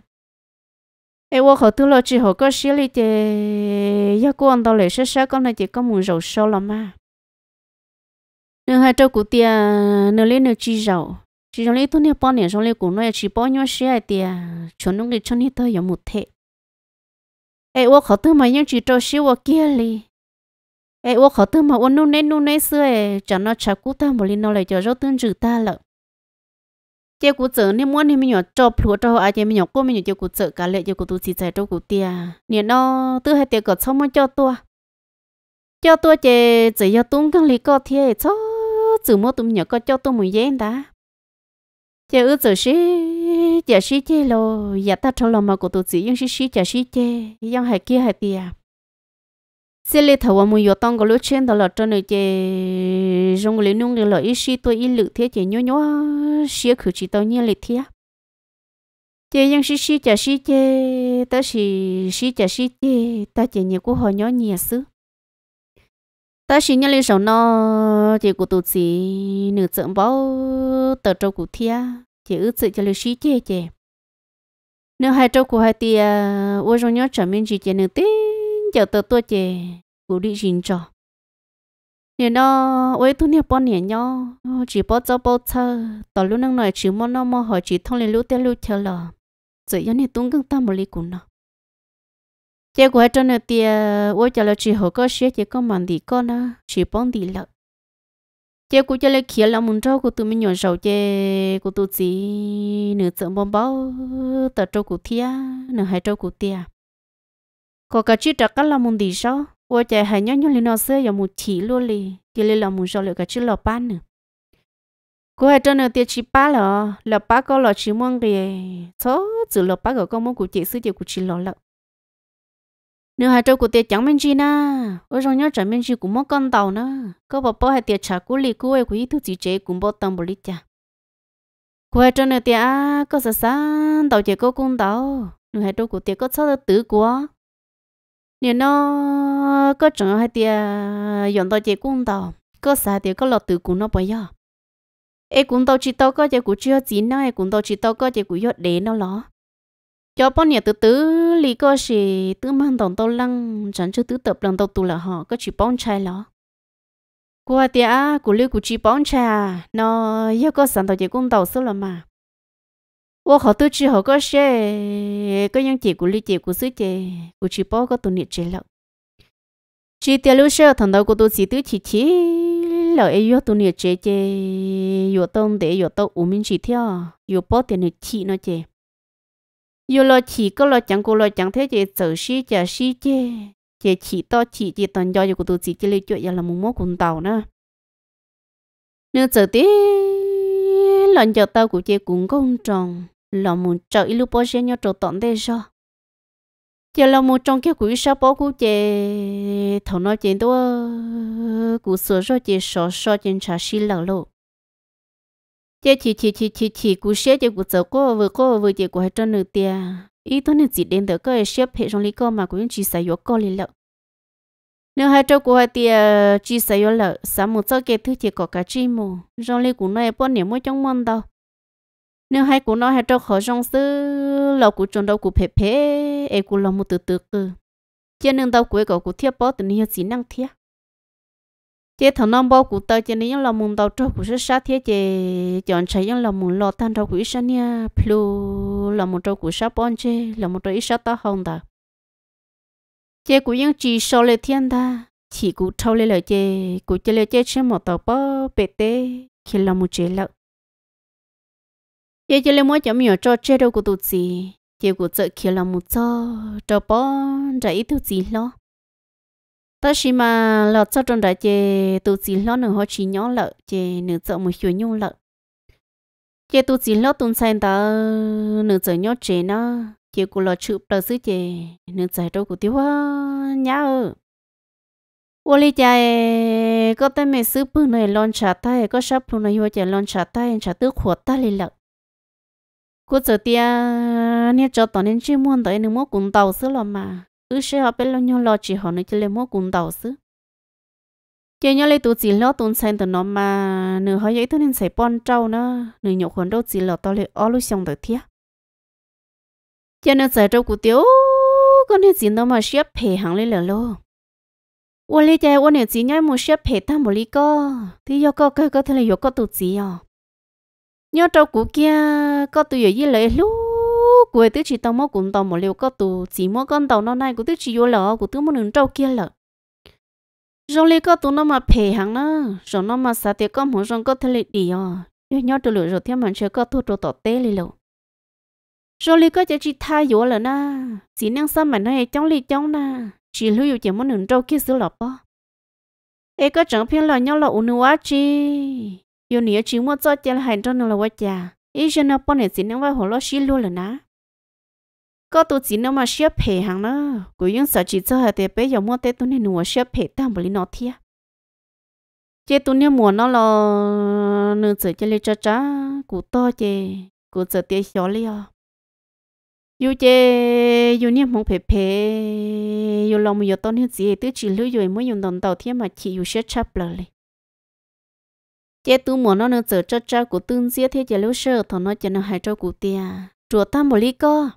ê wo khẩu tôi lo chỉ họ có xí lý chế ya cô ăn đâu lại sát sát con này chỉ có một rầu sâu lắm mà nửa hai trâu của tiền nửa lấy nửa chi rầu chỉ trong lấy tôi nè bao nè trong lấy của nó chỉ bao nhiêu xí ai tiền chuẩn lúc đi cho nè tôi giờ một thế ê wo khẩu tôi mà những chỉ trâu xí wo kia li ê ô khó tư mà ô nu nê nu nê xưa ê cho nó chả cú ta một linh nó lại cho rốt tương trừ ta lợ chế cú chở nên muốn thì mình nhỏ cho phù cho ai chế mình nhỏ cô mình nhỏ chế cú chở cả lệ chế cú tu chỉ chạy cho cú tia nè nó tư hai tiền cọt xong mới cho tua cho tua chế chỉ cho tung căng lý có thiê cho chữ mua tụm nhỏ có cho tôi một, dễ đã chế ư chữ sĩ chế sĩ chế lo giờ ta cho lòng mà cú tu chỉ nhưng sĩ sĩ chế sĩ chế nhưng hai kia hai tiền xe lê thầu mà yo tông có lúa trên đó là cho nên chị dùng lấy nung để lợi ít xí tôi ít lự thế chị nhớ nhớ xí khử chỉ tao nhiên lệ thế chị nhưng xí xí chả xí chị ta xí xí chả xí chị ta chị nhiều của họ nhớ nhiều xứ ta xí nhớ lấy sầu nó chị của tụi chỉ nửa trận bao tờ trâu của thia chị ước sự cho lấy xí chị chị nếu hai trâu của hai tia ôi trong nhớ chả mình chỉ chị nửa tí giờ tớ tôi chè cụ đi rình cho. nè nó ấy tôi nè bao nè nhau chỉ bao cho bao thơ tao lúc năng nói chỉ món nó mà hỏi chỉ thông lên lúc tên lúc chờ là giờ yên nè tung cưng ta một ly cũng nó chế của cho nè tia ấy cho là chỉ hồ có xe chỉ có màn đi con á chỉ bông đi lợ chế của cho là kia là muốn trâu của tụi mình nhọn sầu chế của tụi gì nửa sợ bom bao tao trâu của thia nửa hai trâu của tia có cả chữ đặc cả là mùng đi sao ô chả hai nhóc nhóc lên nó xưa giờ một chỉ luôn li chỉ lên là mùng sao liệu cả chữ lọ ba nữa cô hay cho nó tiệt chỉ ba lọ lọ ba có lọ chỉ mong kì số chữ lọ ba có con mong của chị sư chị của chỉ lọ lọ nếu hai trâu của tiệt chẳng mình chi na ô trong nhớ chẳng mình chi cũng mong con tàu na có bà bố hay tiệt trả của li cô ấy của ý thứ gì chế cũng bảo tâm bồ lít cha cô hai cho nó tiệt có sợ sáng tàu chị cô con tàu nếu hai trâu của tiệt có sợ tử quá nếu nó có chẳng hay thì dọn tao chỉ cung tao có sao thì có lọt từ cung nó bây giờ em cũng tao chỉ tao có chỉ cũng chưa chín nó em cũng tao chỉ tao có chỉ cũng dọn để nó lọ cho bọn nhà từ từ lý có gì từ mang tổng tao lăng chẳng chưa từ tập lần tao tụ là họ có chỉ bóng trai lọ qua tiệt, à cũng lưu cũng chỉ bóng trai nó yêu có sẵn tao chỉ cũng tao số là mà 我好多只好个些，个样姐古里姐古是姐，古只包个多年姐了。chỉ tiêu lúc sau thằng đầu của tôi chỉ tiêu chỉ chỉ là ấy yo tôi nhiệt chế chế yo tông để yo tông u minh chỉ theo yo bỏ tiền nhiệt nó chế yo chỉ có lo chẳng có lo chẳng thế chế trở si chả si chế chỉ to chỉ chế toàn do của tôi chỉ chế lấy chuyện là mùng mốt cùng tàu nên giờ tiếp lần giờ tao của chị cũng công chồng là muốn chơi lúc bao giờ nhau trộn tận đây sao giờ là một trong kia quý sao bao cũng chơi thầu nói chuyện đó cũng sợ rồi chơi sợ sợ chơi trà xí lợ lộ chơi chỉ chỉ chỉ chỉ chỉ cũng xe chơi cũng sợ có vừa có vừa chơi cũng hay cho nửa tiền ý tôi nên chỉ đến tới cái xếp hệ trong lý cơ mà cũng chỉ xài yếu cơ lý lợ nếu hai trâu của hai tia chi sử dụng lợ sáu một số cái thứ chỉ có cả chi mù rong li của nó bao nhiêu mới trong món đâu nếu hai của nó hai trâu khó rong sư lợ của trong đầu của phê phê e của lợ một từ từ từ trên nâng đâu của cậu của thiết bao từ nhiều chỉ năng thiết chế thằng non bao của tao trên những lò mùng đầu trâu của sức sát thiết chế chọn chạy những lò mùng lò tan trâu của ít sáng nha plu lò mùng trâu của sát bon chế lò mùng trâu ít sát tao hồng đó chế cũng những chỉ so lệ thiên ta chỉ cũng thâu lệ lợi chế cũng chế lệ chế xem một tàu bơ bê tê khi làm một chế lợi chế chế lệ mỗi chấm nhỏ cho chế đâu của tụt chỉ, chế cũng sợ khi làm một cho cho bơ ra ít tụt gì lo ta chỉ mà lọt cho trong đại chế tụt chỉ lo nữa họ chỉ nhỏ lợi chế nửa sợ một chuyện nhung lợi chế tụt chỉ lo tồn sai ta nửa sợ nhỏ chế nó chị cũng lo chụp đầu sư chè nên giải đâu của tiêu nhá ơ ô li chạy có tên mẹ sứ bưng này lon trà tay có sắp luôn này hoa chè lon trà tay trà tứ khổ ta li lợ cô giờ tia nên cho tao nên chỉ muốn tới nên mua cùng tàu sư lo mà ư sẽ họ bên lo nhau lo chỉ họ nên chỉ lấy mua cùng tàu sư chị nhau lấy tổ chỉ lo tụi sang từ nó mà nửa họ dễ tụi nên sẽ bon trâu nữa nửa nhậu khuẩn đâu chỉ lo tao lấy ó lúc xong tới thiết cho nên giờ trong cuộc tiêu con nên chỉ nó mà xếp phe hàng lên là lo ủa lấy chạy ủa nên chỉ nhảy một xếp phe ta một lý co thì do có cái cái thằng này do có tụ chỉ à nhớ trong cuộc kia có tụ gì lấy lúc quay tứ chỉ tao mà cũng tao một liều có tụ chỉ mà con tàu nó này cũng tứ chỉ vô lợ của tứ mua nướng trâu kia lợ rồi lấy có tụ nó mà phe hàng nữa, rồi nó mà sao tiền có muốn rồi có thể lấy đi à nhớ tụ lựa rồi thêm mình sẽ có tụ tụ tọt tê lên rồi rồi lì có chỉ chỉ tha yếu là na chỉ năng sao mà nói trong lì trong na chỉ lưu yếu chỉ muốn nửa trâu kia xứ lọp bó ấy có chẳng phiền lo nhau là uống nước quá chi yêu nĩa chỉ muốn cho chả hành cho nó là quá chả ấy giờ nó bọn này chỉ năng vai hồ lo xí luôn là na có tụ chỉ năng mà xếp phe hàng nữa cứ những sợ chỉ cho hai tay bé giờ muốn tết tụ này nửa xếp phe tam bồi nó thiệt chế tụ này mua nó lo nửa giờ cho lì cho cha cụ to chế cụ giờ tiếc xóa liền yêu chê yêu ni mong phê phê yêu lòng yêu tôn hết gì tứ chỉ lưu yêu mới dùng đồng tàu thiên mà chỉ yêu sẽ chấp lời lì chê tu muốn nó nữa chờ cho cha của tương giết thế chả lưu sơ thằng nó chả nó hai cho cụ tia chùa tam bồ lý co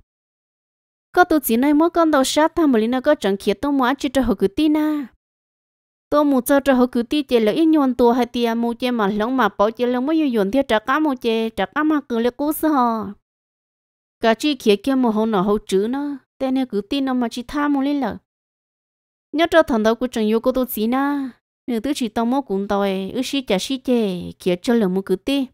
có tu chỉ nói mỗi con đầu sát tam bồ lý nó có chẳng khiến tôi mua chỉ cho họ cụ tia na tôi muốn cho cho họ cụ tia chê lợi nhuận tu hai tia mua chê mà lòng mà bảo chê lòng mới yêu nhuận thế trả cá mua chê trả cá mà cứ lấy cú sao cả chi kia kia mồ hôn nào hậu chữ nó tên này cứ tin nó mà chỉ tham một lên lợ nhớ cho thằng đó cũng chẳng yêu cô tôi gì na nếu tôi chỉ tao mua cũng tao ấy ước gì chả xí chè kia cho lỡ mua cứ tin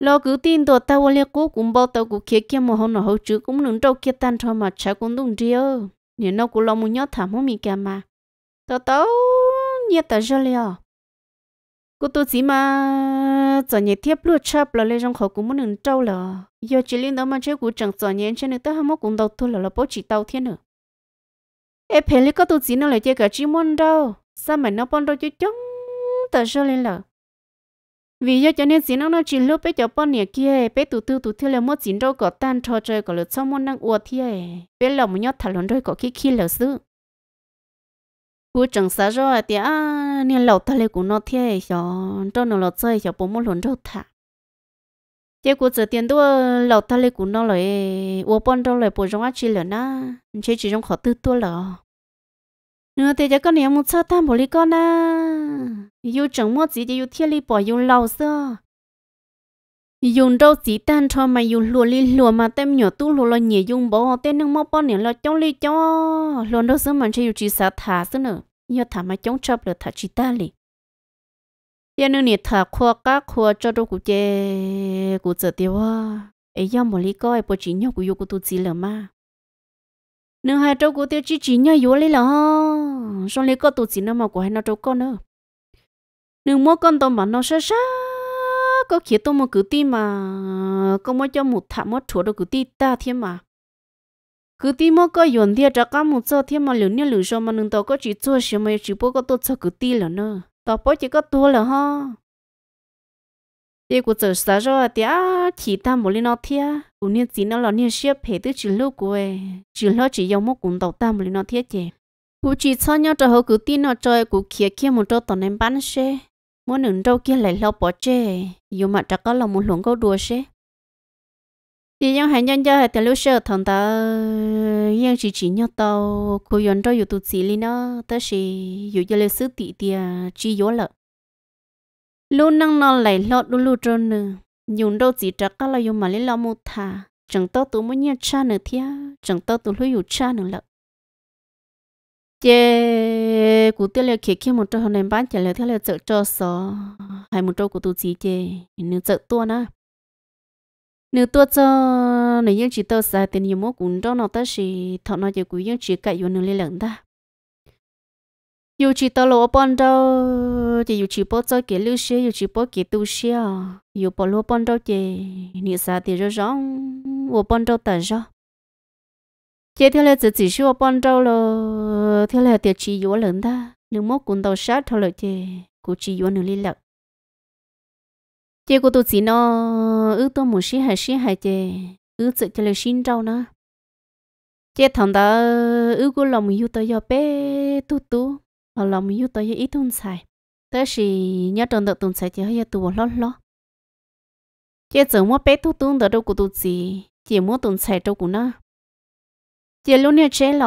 lo cứ tin đồ tao vào liệt cố cũng bao tao cũng kia kia mồ hôn nào hậu chữ cũng nướng đâu kia tan cho mà chả cũng đúng chưa nếu nó cũng lo muốn nhớ thảm không mình kia mà tao tao nhớ tao cho liền cô tôi chỉ mà giờ nhẹ tiếp luôn chập là lên trong khẩu cũng muốn nâng trâu là giờ chỉ lên đó mà chơi cũng chẳng giờ nhẹ trên nữa ta không có cũng đầu thôi là là bố chỉ tàu thiên nữa em phải lấy cái tôi chỉ nó lại chơi cả chim môn đâu sao mà nó bón đâu chứ chống tờ cho lên là vì giờ cho nên chỉ nó nó chỉ lúc bé cho bọn nhà kia bé tụ tư tụ theo là mất chỉ đâu có tan cho chơi có lượt sau môn năng uo thiê bé lòng nhót thả lon đôi có khi khi là xứ cú chẳng xa rồi thì à nên lẩu ta lấy cú nó thế cho cho nó lẩu chơi cho bố muốn lồn đâu thả chế cú giờ tiền đua lẩu ta lấy cú nó lại uổng bận đâu lại bố trong ăn chỉ là na chế chỉ trong khó tư tua là nữa thì cho con này muốn sao ta bố lấy con na yêu chẳng mua gì thì yêu thiên lý bỏ yêu lẩu sao dùng đâu chỉ tan cho mà dùng lúa li lúa mà tem nhỏ tu lúa lo nhẹ dùng bỏ tên nâng mốc bao nhiêu lo chống li cho luôn đâu sớm mà chơi chỉ sát thả sớm nữa nhớ thả mà chống chập được thả chỉ ta li giờ nữa nè thả khoa cá khoa cho đâu cũng chơi cũng chơi tiêu à ấy giờ mà li coi bộ chỉ nhau cũng yêu cũng tu chỉ là mà nữa hai đâu cũng tiêu chỉ chỉ nhau yêu li là xong li có tu chỉ nữa mà của hai nó đâu con nữa đừng mua con tôm mà nó sao sao có khi tôi mà cứ ti mà có mà cho một thả một chỗ đâu cứ ti ta thế mà cứ ti mà có yon thì chắc cả một chỗ thế mà liều nhau liều sao mà nương tao có chỉ cho xem mà chỉ bố có tôi cho cứ ti là nữa tao bố chỉ có tôi là ha thế của giờ sao rồi thì à chỉ ta một lên nó thế cũng nên chỉ nó là nên xếp phải tới chỉ lâu của ấy chỉ lo chỉ dòng một cũng đầu ta một lên nó thế chứ cũng chỉ cho nhau cho họ cứ tin nó cho cũng kia kia một chỗ tao nên bán xe mỗi nửa đâu kia lại lâu bỏ chê dù mà chắc có lòng một luồng câu đùa xế thì những hành nhân gia hệ tiền lưu sơ thằng ta nhưng chỉ chỉ nhớ tàu cô yon đâu dù tụt xí li nó ta chỉ dù gia lưu sứ tỷ tia chi yếu lợ luôn năng nó lại lọt luôn luôn trơn nữa dùng đâu chỉ chắc có là dùng mà lấy lo mu thà chẳng to tụ muốn nhau cha nữa thia chẳng to tụ lưu yếu cha nữa lợ chế cụ tiêu là kia kia một trâu hôm nay bán chả liệu theo là chợ cho số hay một trâu của tôi sĩ chế nữ chợ tua na nữ tua cho nữ những chỉ tao sai tiền nhiều mốt cũng cho nó ta chỉ thọ nó chỉ cũng những chỉ cậy vào nửa lên lần ta yêu chỉ tao lỗ bọn đâu chỉ yêu chỉ bỏ cho kia lưu xe yêu chỉ bỏ kia tu xe yêu bỏ lỗ bọn đâu chế nữ sai tiền rồi rong vô bọn đâu ta rồi chế theo lời chỉ chỉ xua bọn trâu lo theo lời tiệt chỉ yếu lớn ta nhưng mốt cũng đâu sát theo lời chế cụ chỉ yếu nửa liên lạc chế cụ tụ chỉ nó ư tôi muốn xí hay xí hay chế ư chỉ theo lời xin trâu nó chế thằng ta ư cụ lòng yêu tới giờ bé tu tu ở lòng yêu tới giờ ít tuân xài tới thì nhớ tròn được tuân xài chế hơi tu lo lo chế giờ mua bé tu tuân được đâu cụ tụ chỉ chỉ mua tuân xài đâu cụ nó giờ lúc nãy chế là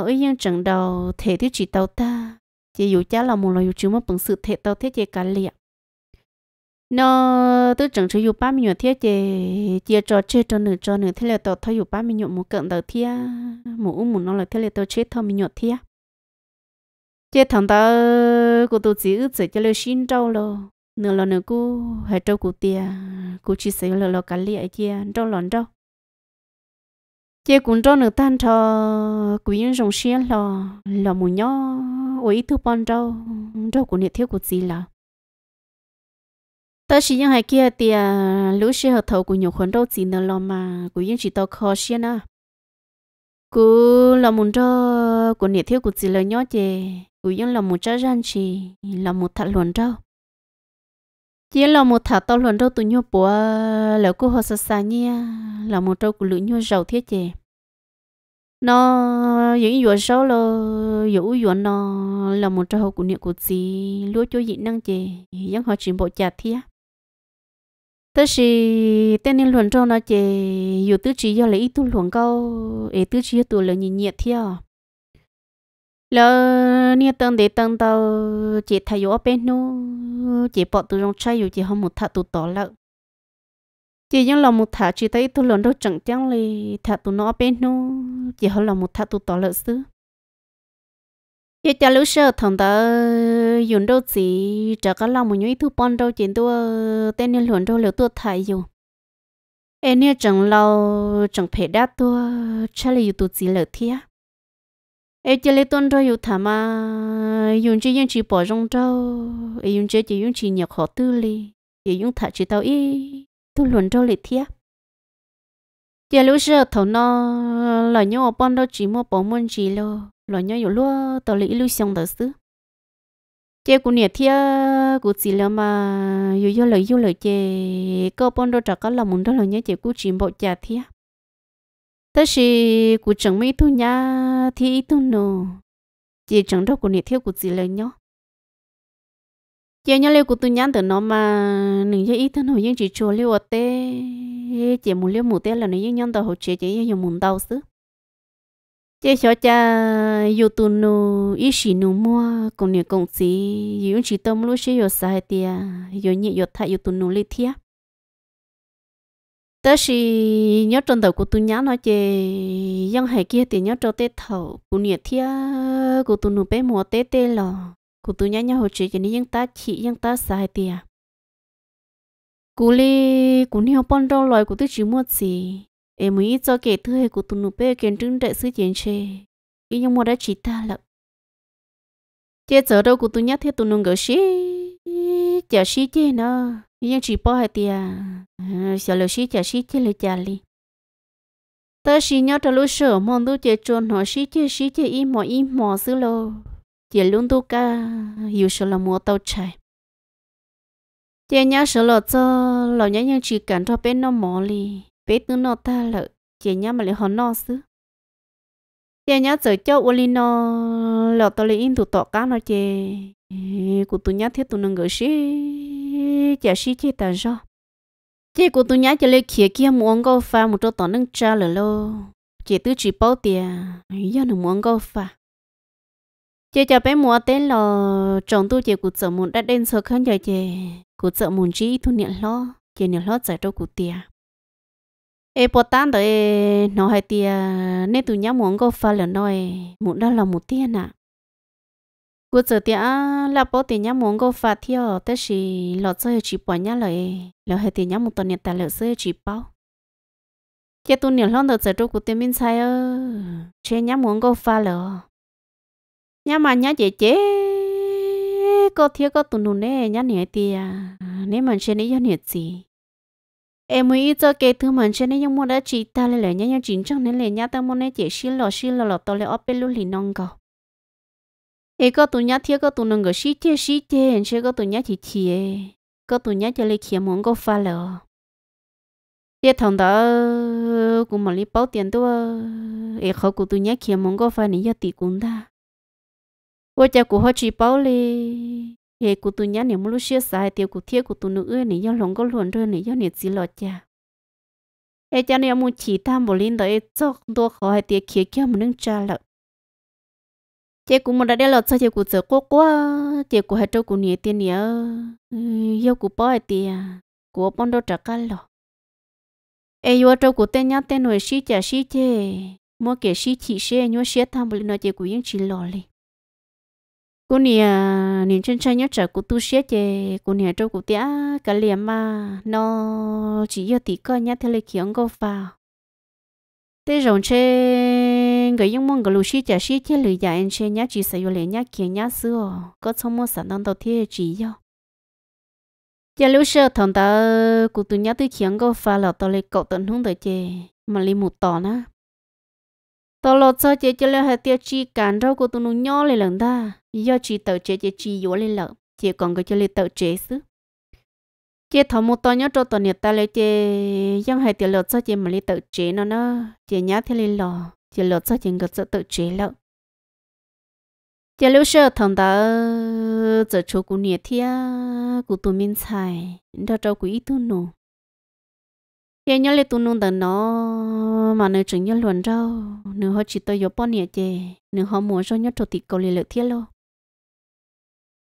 ấy những trận đầu thể thì chỉ tàu ta chị dù cha là một là dù chú mà bằng sự thể tàu thế chị cả liệt nó tôi chẳng chỉ dù ba mươi thế chị chị trò chơi trò nửa trò nửa thế là tàu thôi dù ba mươi nhọ một cận đầu thế một u một nó là thế là tàu chết thôi mình nhọ thế chị thằng ta cô tôi chỉ ước chỉ cho lời xin trâu lo nửa là nửa cô hay trâu cô tia cô chỉ sẽ là lo cả liệt chị trâu lòn trâu chị cũng cho nữ tan cho quý nhân rồng xiên lò lò mù nhó ôi thứ bọn trâu trâu của nhiệt thiếu của gì là ta chỉ những hai kia thì lũ xe hợp thầu của nhiều khuẩn đâu gì nữa lò mà quý nhân chỉ tao khó xiên à cú lò một trâu của nhiệt thiếu của gì là nhó chị quý nhân là một trâu ran chỉ là một thật luận trâu chỉ là một thả tao lớn đâu tụi nhau bùa là cô họ sợ xa nha là một trâu của lữ nhau giàu thiết chè nó những vụ sau là vụ vụ nó là một trâu của niệm của gì lúa cho dị năng chè dân họ chỉ bộ chặt thiết tất sĩ tên nên luận cho nó chè dù tứ chỉ do lấy ít tu luận câu ấy tứ chỉ tụ là nhị nhiệt thiết lỡ nia tân để tân tàu chỉ thay yếu bên nu chỉ bỏ từ trong chai rồi chỉ không một thà tụ tỏ lợ chỉ những lòng một thà chỉ thấy tôi lần đâu chẳng chẳng lì thà tụ nó bên nu chỉ không lòng một thà tụ tỏ lợ xứ giờ cha lúc sợ thằng ta dùng đâu chỉ chả có lòng một nhúi thứ bon đâu chỉ tôi tên nên luận đâu lỡ tôi thay yếu em nia chẳng lâu chẳng phải đã tôi chả lì tụ chỉ lỡ thiệt ai chỉ lấy tôn rồi yêu thảm mà dùng chỉ dùng chỉ bỏ rong trâu ai dùng chơi chỉ dùng chỉ nhập họ tư li ai dùng thả chỉ tao y tu luận trâu lệ thiếp giờ lúc giờ thầu nó là nhau ở bên đó chỉ mua bỏ môn chỉ lo là nhau yêu lo tao lấy lưu xong đó xứ chơi cũng nhiệt thiếp cũng chỉ là mà yêu yêu lời yêu lời chơi có bên đó chắc là muốn đó là nhau chơi cũng chỉ bỏ trả thiếp tớ chỉ cụ chẳng mấy tu nhá thì tu nô chỉ chẳng đâu có nhiệt thiếu của gì lời nhó chỉ nhớ liệu của tu nhá từ nó mà những cái ít thân hồi nhưng chỉ chùa liệu ở tê chỉ muốn liệu một tê là nó nừng nhân tờ hồi chị chỉ dùng muốn đau xứ chị cho cha yêu tu nô ít xì nô mua còn này công gì yêu chỉ tâm lúc xí yêu sai tia yêu nhị yêu thay yêu tu nô lý thiếp tớ chỉ nhớ trong đầu của tôi nhớ nói chị dân hải kia thì nhớ cho tết thầu của nhiệt thia của tôi nụ bé mùa tết tê lò của tôi nhớ nhớ hồi chị cho nên dân ta chị dân ta sai tiền cú lê cú nhiều bọn đâu loài của tôi chỉ mua gì em mới cho kể thứ hệ của tôi nụ bé kiến trứng đại sứ chiến chê cái nhưng mua đã chỉ ta lận chết giờ đâu của tôi nhớ thế tôi nung gỡ xí chả xí chứ nó nhưng chỉ bỏ hai tia xả lỡ xí chả xí chứ lỡ chả li ta xí nhớ ta lúc sợ mong tu chơi trốn nó xí chứ xí chứ im mò im mò xứ lô chả luôn tu ca hiểu sợ là mua tàu chạy chả nhớ sợ lỡ cho lỡ nhá nhưng chỉ cản cho bên nó mò li bé tư nó ta lỡ chả nhá mà lại họ nó xứ chả nhá sợ cho ulino lỡ tao lại in tụ tọ cá nó chơi cô tụi nhá thiết tụi nâng gửi xí chả xí chế tà do chế cô tụi nhá chả lấy kia kia muốn gỡ pha một chỗ tỏ nâng cha lờ lô chế tứ chỉ bao tiền do nó muốn gỡ pha chế chả bé mua tên lò chồng tu chế cụ sợ muốn đã đen sợ khăn giờ chế cụ sợ muốn chỉ thu niệm lo chế niệm lo giải cho cụ tiền e po tan rồi, e nó hay tiền nên tụi nhá muốn gỡ pha lờ nói muốn đó là một tiền à cú giờ tia là bố tiền nhà muốn go phạt theo tới chỉ lọ chơi chỉ bỏ nhá lời lọ hệ tiền nhà một tuần nhận ta lọ chơi chỉ bao chế tu nhiều lon được giờ chỗ của tiền mình sai ơ chế nhá muốn go phạt lọ nhá mà nhá chế chế có thiếu có tụi nụ nè nhà nhẹ tia nếu mà chế nấy nhá nhẹ gì em mới ít cho cái thứ mà chơi này nhưng mua đã chỉ ta lại lại nhà nhá chính trong nên lại nhà ta muốn nè chế xí lọ xí lọ lọ to lại ốp bên luôn lì nong cầu ấy có tụi nhá thiệt có tụi nông người xí thiệt xí thiệt chứ có tụi nhá thì thiệt có tụi nhá cho lấy kia muốn có pha lỡ thiệt thằng đó cũng mà lấy bao tiền đó ấy họ của tụi nhá kia muốn có pha này giờ tỷ cũng đã. ôi cha cũng họ chỉ bảo lì ấy của tụi nhá này muốn lúc xưa sai tiêu của thiệt của tụi nữ ơi này giờ lòng có luồn rồi này giờ này chỉ lo cha ấy cha này muốn chỉ tham bộ linh đó ấy cho đồ khó hay tiệt kia kia mà nâng cha lợt chị cũng muốn đã đeo lọt sao chị cũng sợ quá quá chị cũng hết trâu cũng nhẹ tiền nhẹ ừ, yêu cũng bỏ tiền của bọn đâu trả cả lọ ai yêu trâu cũng tên nhá tên nuôi xí chả xí chê mua kẻ xí chỉ sẽ nhớ xe tham bồi nó chị cũng yên chỉ lọ li cô nè, nhìn chân trai nhớ trả cũng tu xe chê cô nè trâu cũng tiếc cả liền mà nó chỉ yêu tí coi nhá thế lời khiến cô vào thế rồi chê nên người dùng mong cái lúc xí chả xí thế lười già anh xem nhá chỉ sử dụng lại nhá kia nhá xưa có trong mua sản năng đầu thế chỉ yo giờ lúc xưa thằng ta cụ tụi nhá tôi khiến có pha là tao lấy cậu tận hung tới chè mà lấy một tò na tao lo cho chè cho lấy hai tiêu chi cản đâu cụ tụi nó nhỏ lên lần ta do chỉ tàu chè chè chỉ yếu lên lợn chè còn cái cho lấy tàu chè xứ Chế thọ một tao nhớ cho tao nhiệt ta lấy chị dân hai tiểu lợt sao chị mà lấy tự chế nó nó chị nhá thế lên lò chỉ lo cho những cái tự chế lỡ chỉ lỡ sợ thằng đó giờ chỗ của nhiệt thia của tu minh tài, đó cho của ít tu nô hiện nhớ lấy tu nô đó nó mà nó chỉ nhớ luận rau, nó họ chỉ tôi giúp bọn nhiệt chè nó họ muốn cho nhớ cho tịt cầu lỡ thia lỡ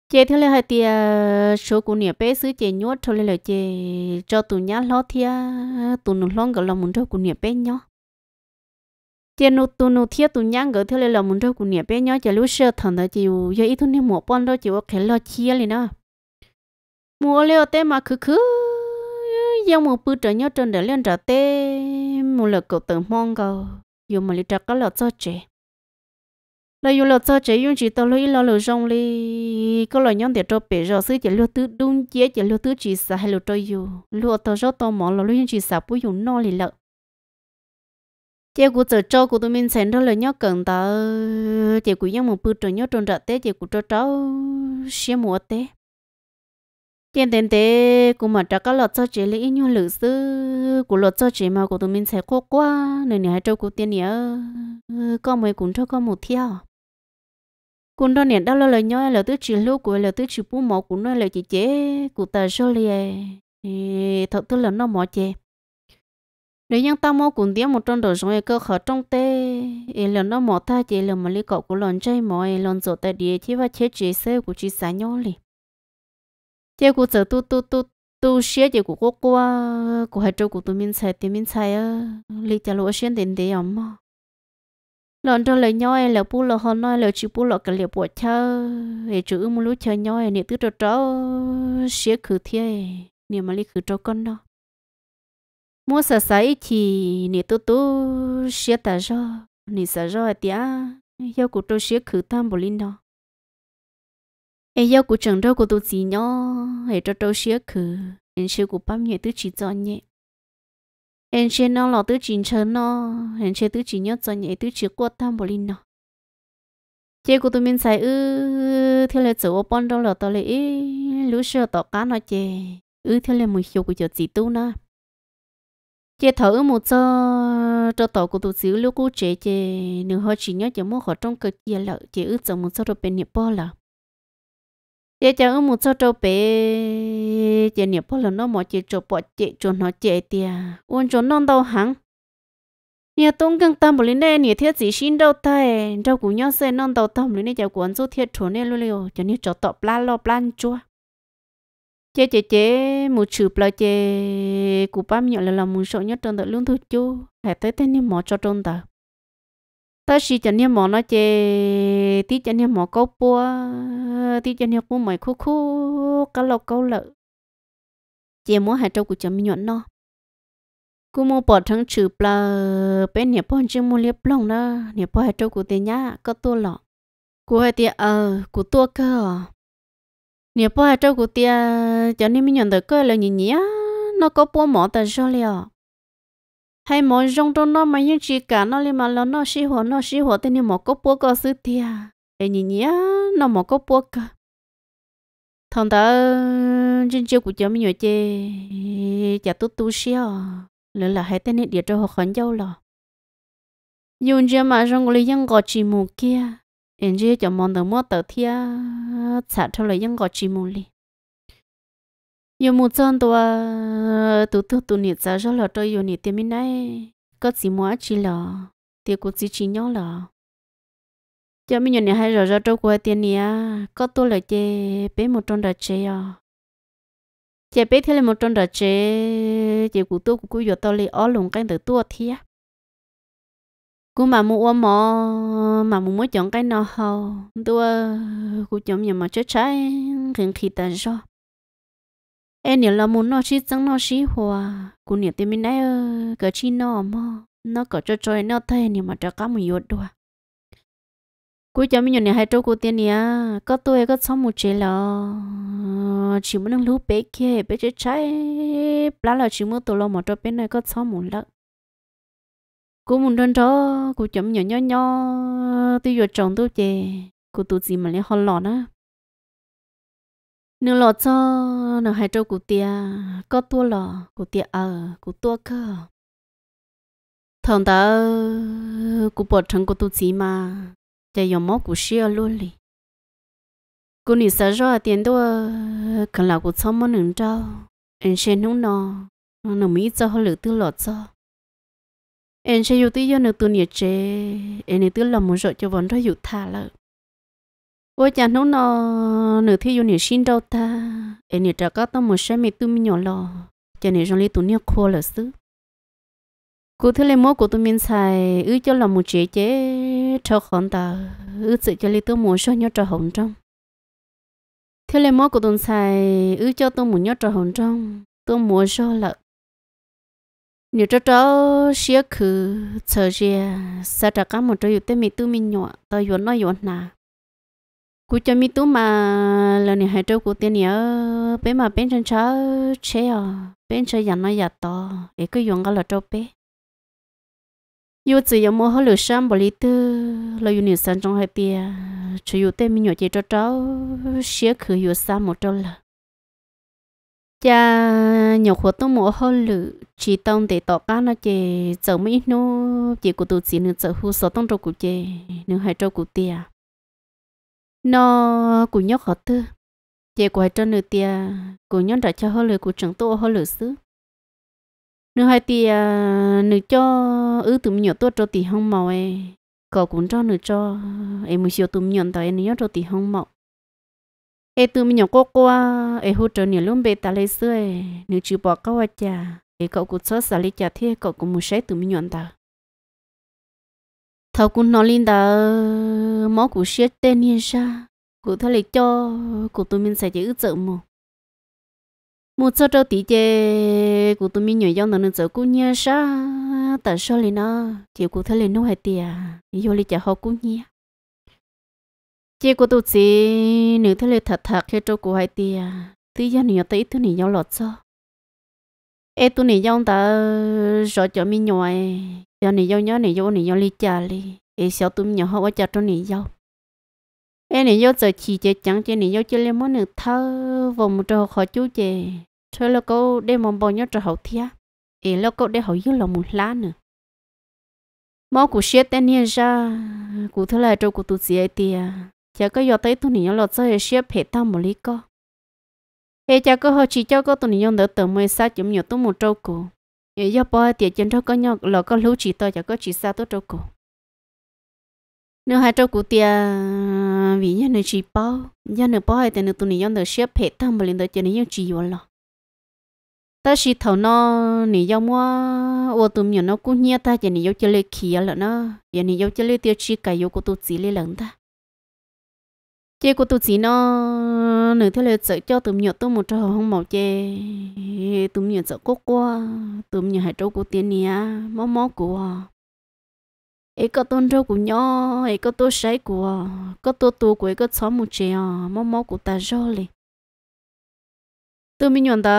chế thế là hai tia số của nhà bé xứ chế nhốt thôi là chế cho tụi nhát lo thia tụi nó lo cái lòng muốn cho của nhà bé nhó tiền nô tu nô thiết tu nhang gỡ theo lên là muốn cho cụ nhẹ bé nhỏ chỉ lúc sơ thằng đó chịu giờ ít thu niệm một bọn đó chịu cái lo chia liền đó mua leo té mà khứ khứ giao một bữa trở nhớ trơn để lên trả té một lợt cậu tự mong cầu dù mà lý trả có lợt cho trẻ là dù lợt cho trẻ dùng chỉ tao lấy lo lợt rong li có lời nhóm để cho bé rõ sư chỉ lúa tứ đúng chế chỉ lúa tứ chỉ sợ hay lúa trôi dù lúa tao rõ tao mỏ là lúa chỉ sợ bùi dùng no liền lợt chị cũng chờ cho cũng tụi mình xem đó là nhóc cần ta chị cũng nhóc một bữa trời nhóc trôn rạc té chị cũng cho cháu xem mùa té tiền tiền tế cũng mà trả các lọt cho chế lấy nhiêu lử sư của lọt cho chế mà của tụi mình sẽ khó quá nên nhà trâu của tiền nhớ có mấy cũng cho có một theo cũng đó niệm đó là lời nhói là tứ chỉ lúc của là tứ chỉ bún mỏ cũng nói là chị chế của ta cho liền thật tức là nó mỏ chế nếu như tao mua cũng tiếng một trong đồ giống cơ khó trong tê ấy lần đó mỏ ta chỉ lần mà lấy cậu của lần chơi mỏ ấy lần rồi tại địa chỉ và chế chế xe của chị xã nhau liền chế của giờ tu tu tu tu xe chế của cô qua của hai châu của tụi minh xài tụi minh xài á lấy trả lúa xuyên đến để ấm mà lần cho lời nhau ấy là bu lọ hơn nói là chỉ bu lọ cái liệp bộ chơi ấy chữ mua lúa chơi nhau ấy niệm tứ trò trò xe khử thiê niệm mà lấy khử trâu con đó mua sợ sấy thì nị tu tu xia ta do nị sợ do à tía yêu cụ tôi xia khử tam bồ linh đó em yêu cụ chẳng đâu cụ tu gì nhó hệ cho tôi xia khử em xia cụ bám nhẹ tứ chỉ cho nhẹ em xia nó lọ tứ chỉ chờ nó em xia tứ chỉ nhớ cho nhẹ tứ chỉ qua tam bồ linh đó chị cụ tụi mình xài ư theo lệ chỗ bọn đâu lọ tao lấy, lũ sơ tao cá nó chè ư theo lệ mùi hiệu của chỗ chỉ tu na chế thở một cho cho tổ của tôi xíu lúc cô chế chế nửa họ chỉ nhớ chỉ muốn họ trong cơ kia lợ chế ước chồng một cho rồi bên nhiệt bỏ là chế chế ước một cho đồ bên chế nhiệt bò là nó mọi chế cho bỏ chế cho nó chế tiề uốn cho non đâu hẳn nhà tung căng tâm bồi lên nhà thiết gì xin đâu tay đâu cũng nhớ xe non đầu tâm lên nhà quán số thiết chỗ này luôn liều cho nên cho tọp la lo plan chua chế chế chế một chữ là chế cụ ba miệng là làm một số nhất trong đó luôn thôi chú hẹp tới tên niệm mỏ cho trong ta ta chỉ chân niệm mỏ nó chế tí chân niệm mỏ câu bùa tí chân niệm bùa mày khu khu cá lộc câu lợ chế muốn hẹp trong cụ cho nhọn nó cú mua bỏ thằng chữ là bên niệm bùa chứ mua liếp lòng đó niệm bùa hẹp trong cụ tên nhá có tua lọ cụ hay tiệt ờ cụ tua cơ nhiều bố hai trâu của tia cho nên mình nhận được cơ là nhìn nhỉ nó có bố mỏ tại rồi, liền hay mỏ rong trong nó mà những chỉ cả nó liền mà nó nó xí hoa nó xí hoa, tên nhiều mỏ có bố có sự tia để nhìn nhỉ nó mỏ có bố cơ thằng ta trên chiếc của cháu mình nhớ chê chả tu tu xíu lỡ là hai tên này để cho họ khẩn dâu lò dùng chiếc mà trong lấy dân gọi chỉ một kia nên chỉ cho mong được một tờ thia trả cho lại những cái chỉ mua đi giờ một trăm đó, tụ tụ tụ nhiệt trả cho là tôi dùng nhiệt tiền này có chỉ mua chỉ là tiền cũng chỉ chỉ nhau là cho mình nhận hai rồi rồi trâu qua tiền này có tôi là chơi bé một trăm đợt chơi à chơi bé thế là một trăm đợt chơi chơi của tôi cũng tôi giờ tôi lấy ở lùng cái từ tôi thia cú mà mua mò mà mua chọn cái nào hầu tôi cú chọn nhà mà chết trái khiến khi ta cho em nhiều là muốn nó chỉ tăng nó chỉ hòa cú nhiều tiền mình đấy cái chi nó mà nó có cho chơi nó thấy nhiều mà cho cá một yết đùa cú chọn mình nhiều hai trâu cú tiền nha có tôi có sống một chế lò chỉ muốn lú bé kia bé chết trái lá là chỉ muốn tôi lo mà cho bên này có sống một lắc cô muốn đơn cho cô chấm nhỏ nhỏ nhỏ tôi vừa chồng tôi chè cô tụt gì mà lấy hòn lọt á nếu lọt cho nó hai trâu cụ tia có tua lọ cụ tia ở cụ tua cơ thằng ta cụ bỏ trắng cụ tụt gì mà chạy dòng máu cụ xia luôn đi cô nị sao rồi tiền đó cần là cô xong mà nướng trâu anh xem nó nó nó cho họ lựa tư lọt cho em sẽ yêu tí do nước tu nhiệt chế em nữ tư lòng một rồi cho vốn thôi dụ thả lợ ôi chàng nấu nó nữ thi yêu nhiệt xin đâu ta em nhiệt trả các tâm một xe mì tu mi nhỏ lò chàng nữ trong lý tu nhiệt khô lợ xứ cô thế lên mua của tôi miên xài ư cho lòng một chế chế cho khổng ta ư sự cho lý tu muốn sợ nhớ trò hồng trong thế lên mua của tôi xài ư cho tôi muốn nhớ trò hồng trong tôi muốn sợ lợ nếu cho cho xia khử sợ gì sợ trả cá một trời tên mi tu mi nhỏ tao yến nói yến nà cú cho mi tu mà lần này hai trâu của tiền nhớ bé mà bên chân chớ chế à bên chân dặn nó dặn to để cứ yến cả là trâu bé yêu chỉ yêu mua hơi lửa sam bò lì tư là yêu nhiều san trong hai tia chỉ yêu tên mi nhỏ chỉ cho cháu xia khử yêu sam một trâu là cha nhọc của tôi mua hơn lự chỉ tông để tỏ cá nó chè chở mấy nó chỉ của tôi chỉ nữa chở hú sáu tông trâu của chè nửa hai trâu của tia nó của nhóc họ tư chè của hai trâu nửa tia của nhóc đã cho hơn lự của chẳng tôi hơn lự xứ nửa hai tia nửa cho ư tụi nhỏ tôi trâu tì hông màu ấy e, cậu cũng cho nửa cho em muốn siêu tụi nhỏ tại em nhớ trâu tì hông màu ê tụi mình nhỏ cô cô à, ê hỗ trợ nhiều lắm bé ta lấy sữa nếu chịu bỏ câu à cha ê cậu cũng sốt xả lấy cha thế cậu cũng muốn sẽ tụi mình nhọn ta thầu cũng nói lên ta máu cũng sẽ tên nhiên sa cụ thay lấy cho cụ tụi mình sẽ chỉ ước trợ mù mù cho trâu tí chê cụ tụi mình nhỏ dòng nó nên trợ cũng nhiên sa tại sao lên nó chỉ cụ thay lên nó hay tiền yêu lấy cha họ cũng nhiên chị của tôi chị nữ thế lệ thật thật khi trâu của hai tia à. tí giờ nhiều tới thứ này nhau lọt sao em tôi này nhau ta rõ cho mi nhỏ ấy giờ này nhau nhớ này nhau này nhau ly trà ly em sợ tôi nhỏ họ trà trong này nhau ê này nhau giờ chỉ chơi chẳng chơi này nhau chơi lên món nữa thơ vòng một trò khó chú chơi thôi là câu đem một bò nhiêu trò hậu thia ê là câu để hậu yếu là một lá nữa mong của xe tên nha ra cụ thứ là trâu của tôi chị ấy tia chả có giờ tới tụi nhỏ lọt cho hết xếp hệ tao một lý co hệ chả có họ chỉ cho có tụi nhỏ đỡ tự mày sát chúng nhiều tụi một trâu cổ giờ giờ bao tiền chân cho có nhau lọ có lú chỉ to chả có chỉ sa tụi trâu cổ nếu hai trâu cổ tiền vì nhau nên chỉ bao nhà nữ bao thì nữ tụi nhỏ đỡ xếp hệ tao một lý đỡ chân nhau chỉ vô lọ ta chỉ thầu nó nỉ dâu mua ô tụm nhiều nó cũng nhia ta chỉ nỉ dâu chơi lê kia rồi nó giờ nỉ dâu chơi lê tiêu chi cái dâu của tụt chỉ lê lần ta chị của tôi chỉ nó nửa thế là sợ cho tụi nhỏ tôi một trò không màu chê tụi nhỏ sợ cốt quá tụi nhỏ hải trâu của tiền nè máu máu của ấy có tôn trâu của nhỏ ấy có tôi sấy của có tôi tu của ấy có xóm một chè máu máu của ta do lì tụi mình nhọn ta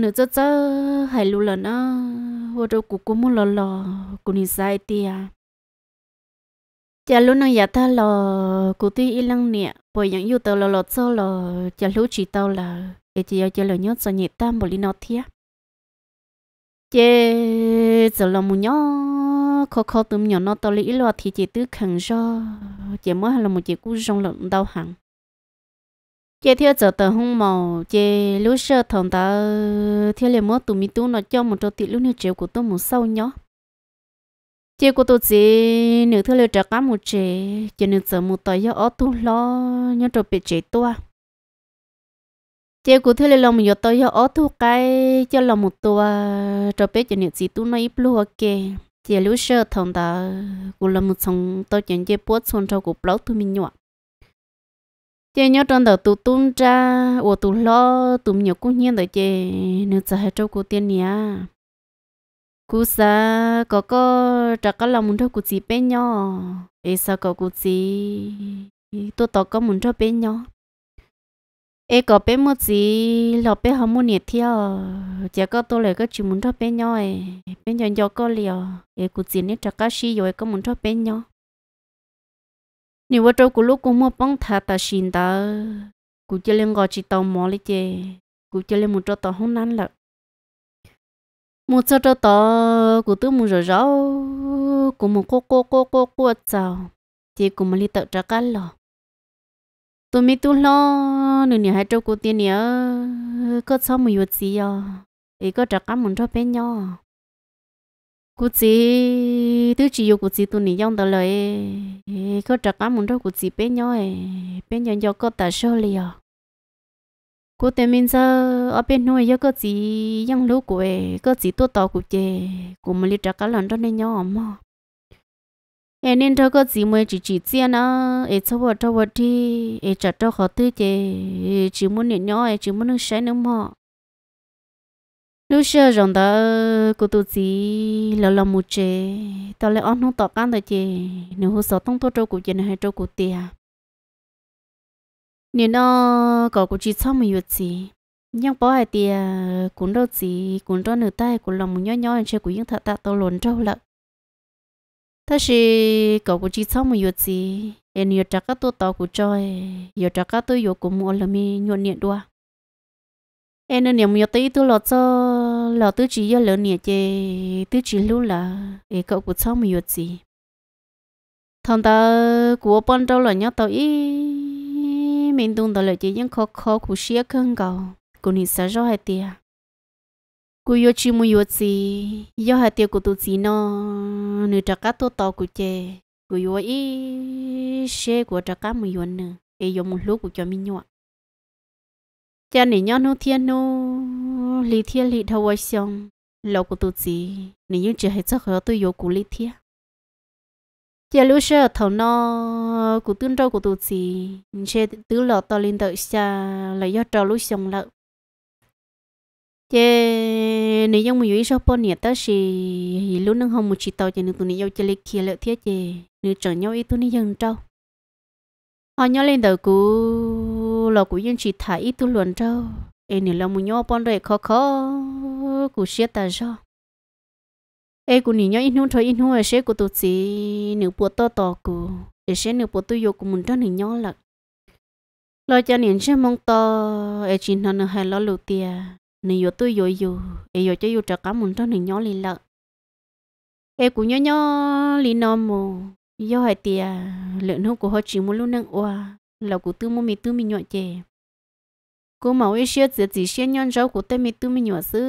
nửa chớ chớ hải lù lần á vô trâu của cô muốn lò lò của ni sai tia chả lúc nào giờ ta lo cụ tí ít lần nè bởi những yếu tàu lo lo cho lo chả lúc chỉ tàu là cái chỉ yêu chả lo nhớ cho nhiệt tâm, bởi nó thiệt Chế giờ lo muốn nhớ khó khó tụm nhỏ nó tàu lý lo thì chỉ tứ khẳng do chả mới là một chỉ cú rong lợn đau hẳn Chế theo giờ tờ hông màu chế lúc sơ thằng ta theo liền mất tụm mi tú nó cho một trâu tị lúc này chịu của tôi một sâu nhớ chị cô tôi chị nữ thứ lừa trả cá một chị chị nữ giờ một tay ở tu lo nhớ trộn bị chị tua chị cô thứ lừa lòng mình tay ở tu cái cho lòng một tua trộn bé chị nữ chị tu nói ít lúa kì chị lưu sơ thằng ta cô làm một thằng tôi chuyện chị bớt xuân cho cô lão tu mình nhọ chị nhớ trong đầu tu tu ra ô tu lo tu nhiều cũng nhớ tới chị nữ sợ hai trâu cô tiền nha cú sa có có trả có lòng muốn cho cú chỉ bên nhau ấy sa có cú chỉ tôi tao có muốn cho bên nhau ấy có bên một chỉ, lọ bên không muốn nhiệt theo chỉ có tôi lại có chỉ muốn cho bên nhau ấy bên nhau do có liều ấy cú chỉ nên trả cả xí rồi có muốn cho bên nhau nếu vợ tôi cú lúc cú mua bông thà ta xin ta cú chỉ lên gọi chỉ tao mò lấy chứ cú chỉ lên muốn cho tao không năn lận một số chỗ to của tôi muốn rồi rõ của một cô cô cô cô cô chào thì của một ly tợ trả cá lò tôi mới tôi lo nửa nửa hai chỗ của tiền nữa có sao mà yuột gì à ấy có trả cá muốn cho bé nhỏ cụ chỉ tôi chỉ yêu cụ chỉ tôi nỉ dòng đó lời có trả cá muốn cho cụ chỉ bé nhỏ ấy bé nhỏ do có ta sơ liền cô tên mình giờ ở bên nuôi giờ có gì yang lú của có gì tốt to của chị của mình lịch cả lần đó nên nhỏ mà em nên cho có gì mới chỉ chỉ tiền nó em cho vợ cho vợ đi em chặt cho họ tư chị chỉ muốn nhận nhỏ em chỉ muốn sáng nữa mà lúc xưa rằng đó cô tụi chị là là một chị tao lại ăn không tỏ can rồi chị nếu hồ sơ tông tôi cho của chị này cho của tiền nếu nó có cũng chỉ xong mình việc gì nhưng bỏ hai tia cũng đâu gì cũng cho nửa tay cũng lòng nhỏ nhỏ anh chơi cũng những thật tạ tao lồn trâu lợn ta chỉ có cũng chỉ xong mình việc gì em nhiều chắc các tôi tao cũng chơi nhiều chắc các tôi yêu cũng mua làm mi nhuận nhẹ đua em nên niệm nhiều tí tôi lọt cho lọt tôi chỉ yêu lớn nhẹ chơi tôi chỉ lúc là em cậu cũng xong mình việc gì thằng ta của bọn tao là nhau tao ít mình tung đó là chỉ những khó khó của xia cơn cầu của nị sợ rõ hai tia của yêu chi mu yo chi yêu hai tia của tụ chi nó nị trạc cá tổ tàu của chè của yêu ý xe của trạc cá mu yo nè e yo mu lúc của cho mình nhọ cha nể nhon nô thiên nô lý thiên lý thâu xong lâu của tụ chi nể những chỉ hai chắc khó tôi yêu của lý thiên giờ lúc xưa thằng nó của tương trâu của tụi chị sẽ tứ lọ to lên đợi xa là do trâu lúc xong lợ chê nếu như mình yêu sao bọn nhẹ tới thì lúc nâng hông một chị tàu chê nếu tụi nhau chê lấy kia lợ thiết chê nếu chở nhau ít tụi nó dần trâu họ nhau lên đầu cú lọ của dân chỉ thả ít tụi luận trâu em nếu là mình nhau bọn rồi khó khó của xe ta sao ê cô nhìn nhau in hú thôi in hú sẽ cô tụt xí nửa bộ to to cô để sẽ nửa bộ tôi vô cô muốn cho nửa nhau lận lo cho nên sẽ mong to ê chỉ nó nửa hai lo lụt tia nửa vô tôi vô vô ê vô cho vô cho cả muốn cho nửa nhau liền lận ê cô nhau nhau liền nó mù do hai tia lượng hú của họ chỉ muốn luôn năng oa là cô tư mua mi tư mi nhọn chè cô mẫu ấy xưa giờ chỉ xuyên nhân rau của tay mình tu mình nhỏ sư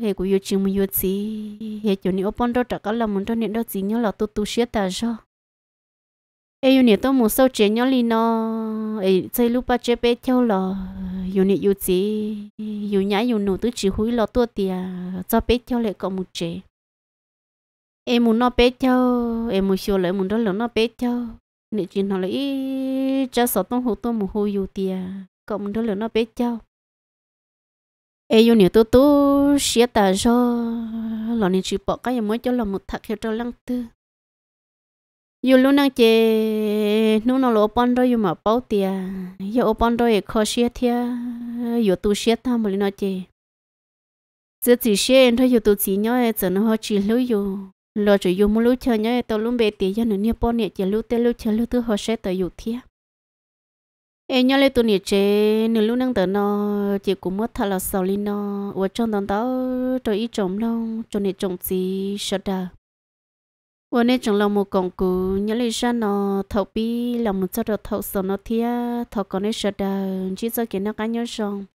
hệ của yêu chừng mình yêu gì hệ chỗ này ôpon đâu trả cả là muốn cho nên đó chỉ nhớ là tu tu xuyên ta cho ấy yêu này tôi muốn sau chế nhớ li nó ấy chơi lúc ba chế bé theo là yêu này yêu chỉ yêu nhã yêu nụ tôi chỉ húi là tu tiề cho bé theo lại có một chế em muốn nó bé theo em muốn xíu lại muốn đó là nó bé theo nị chuyện họ ý cho sợ tông hồ tôi một hồ yêu tiề cộng đó là nó bé cháu ai yêu nhiều tôi tôi xia ta cho lọ nên chịu bỏ cái gì mới cho là một thằng hiểu cho lăng tư yêu lúc năng chế nô nó lỗ bón rồi yêu mà bao tiền yêu bón rồi khó xia thia yêu tu xia ta mà lên nó chè giờ chỉ xia thôi yêu tu chỉ nhớ giờ nó họ chỉ lối yêu lo chỉ yêu mua lối chơi nhớ tao luôn bé tiền cho nó nia bón nhẹ chỉ lối tê lối chơi lối tư họ sẽ tới yêu thia ê nhau lên tụi nè chế nửa lúc năng tới nó chỉ cũng mất thà là sầu lên nó ở trong đó đó trời ít trống nó cho nên trống gì sợ đà ở nè trống lòng một con cú nhau lên ra nó thấu bi lòng một cho được thấu sầu nó thia thầu còn nè sợ đà chỉ cho cái nó cá nhau xong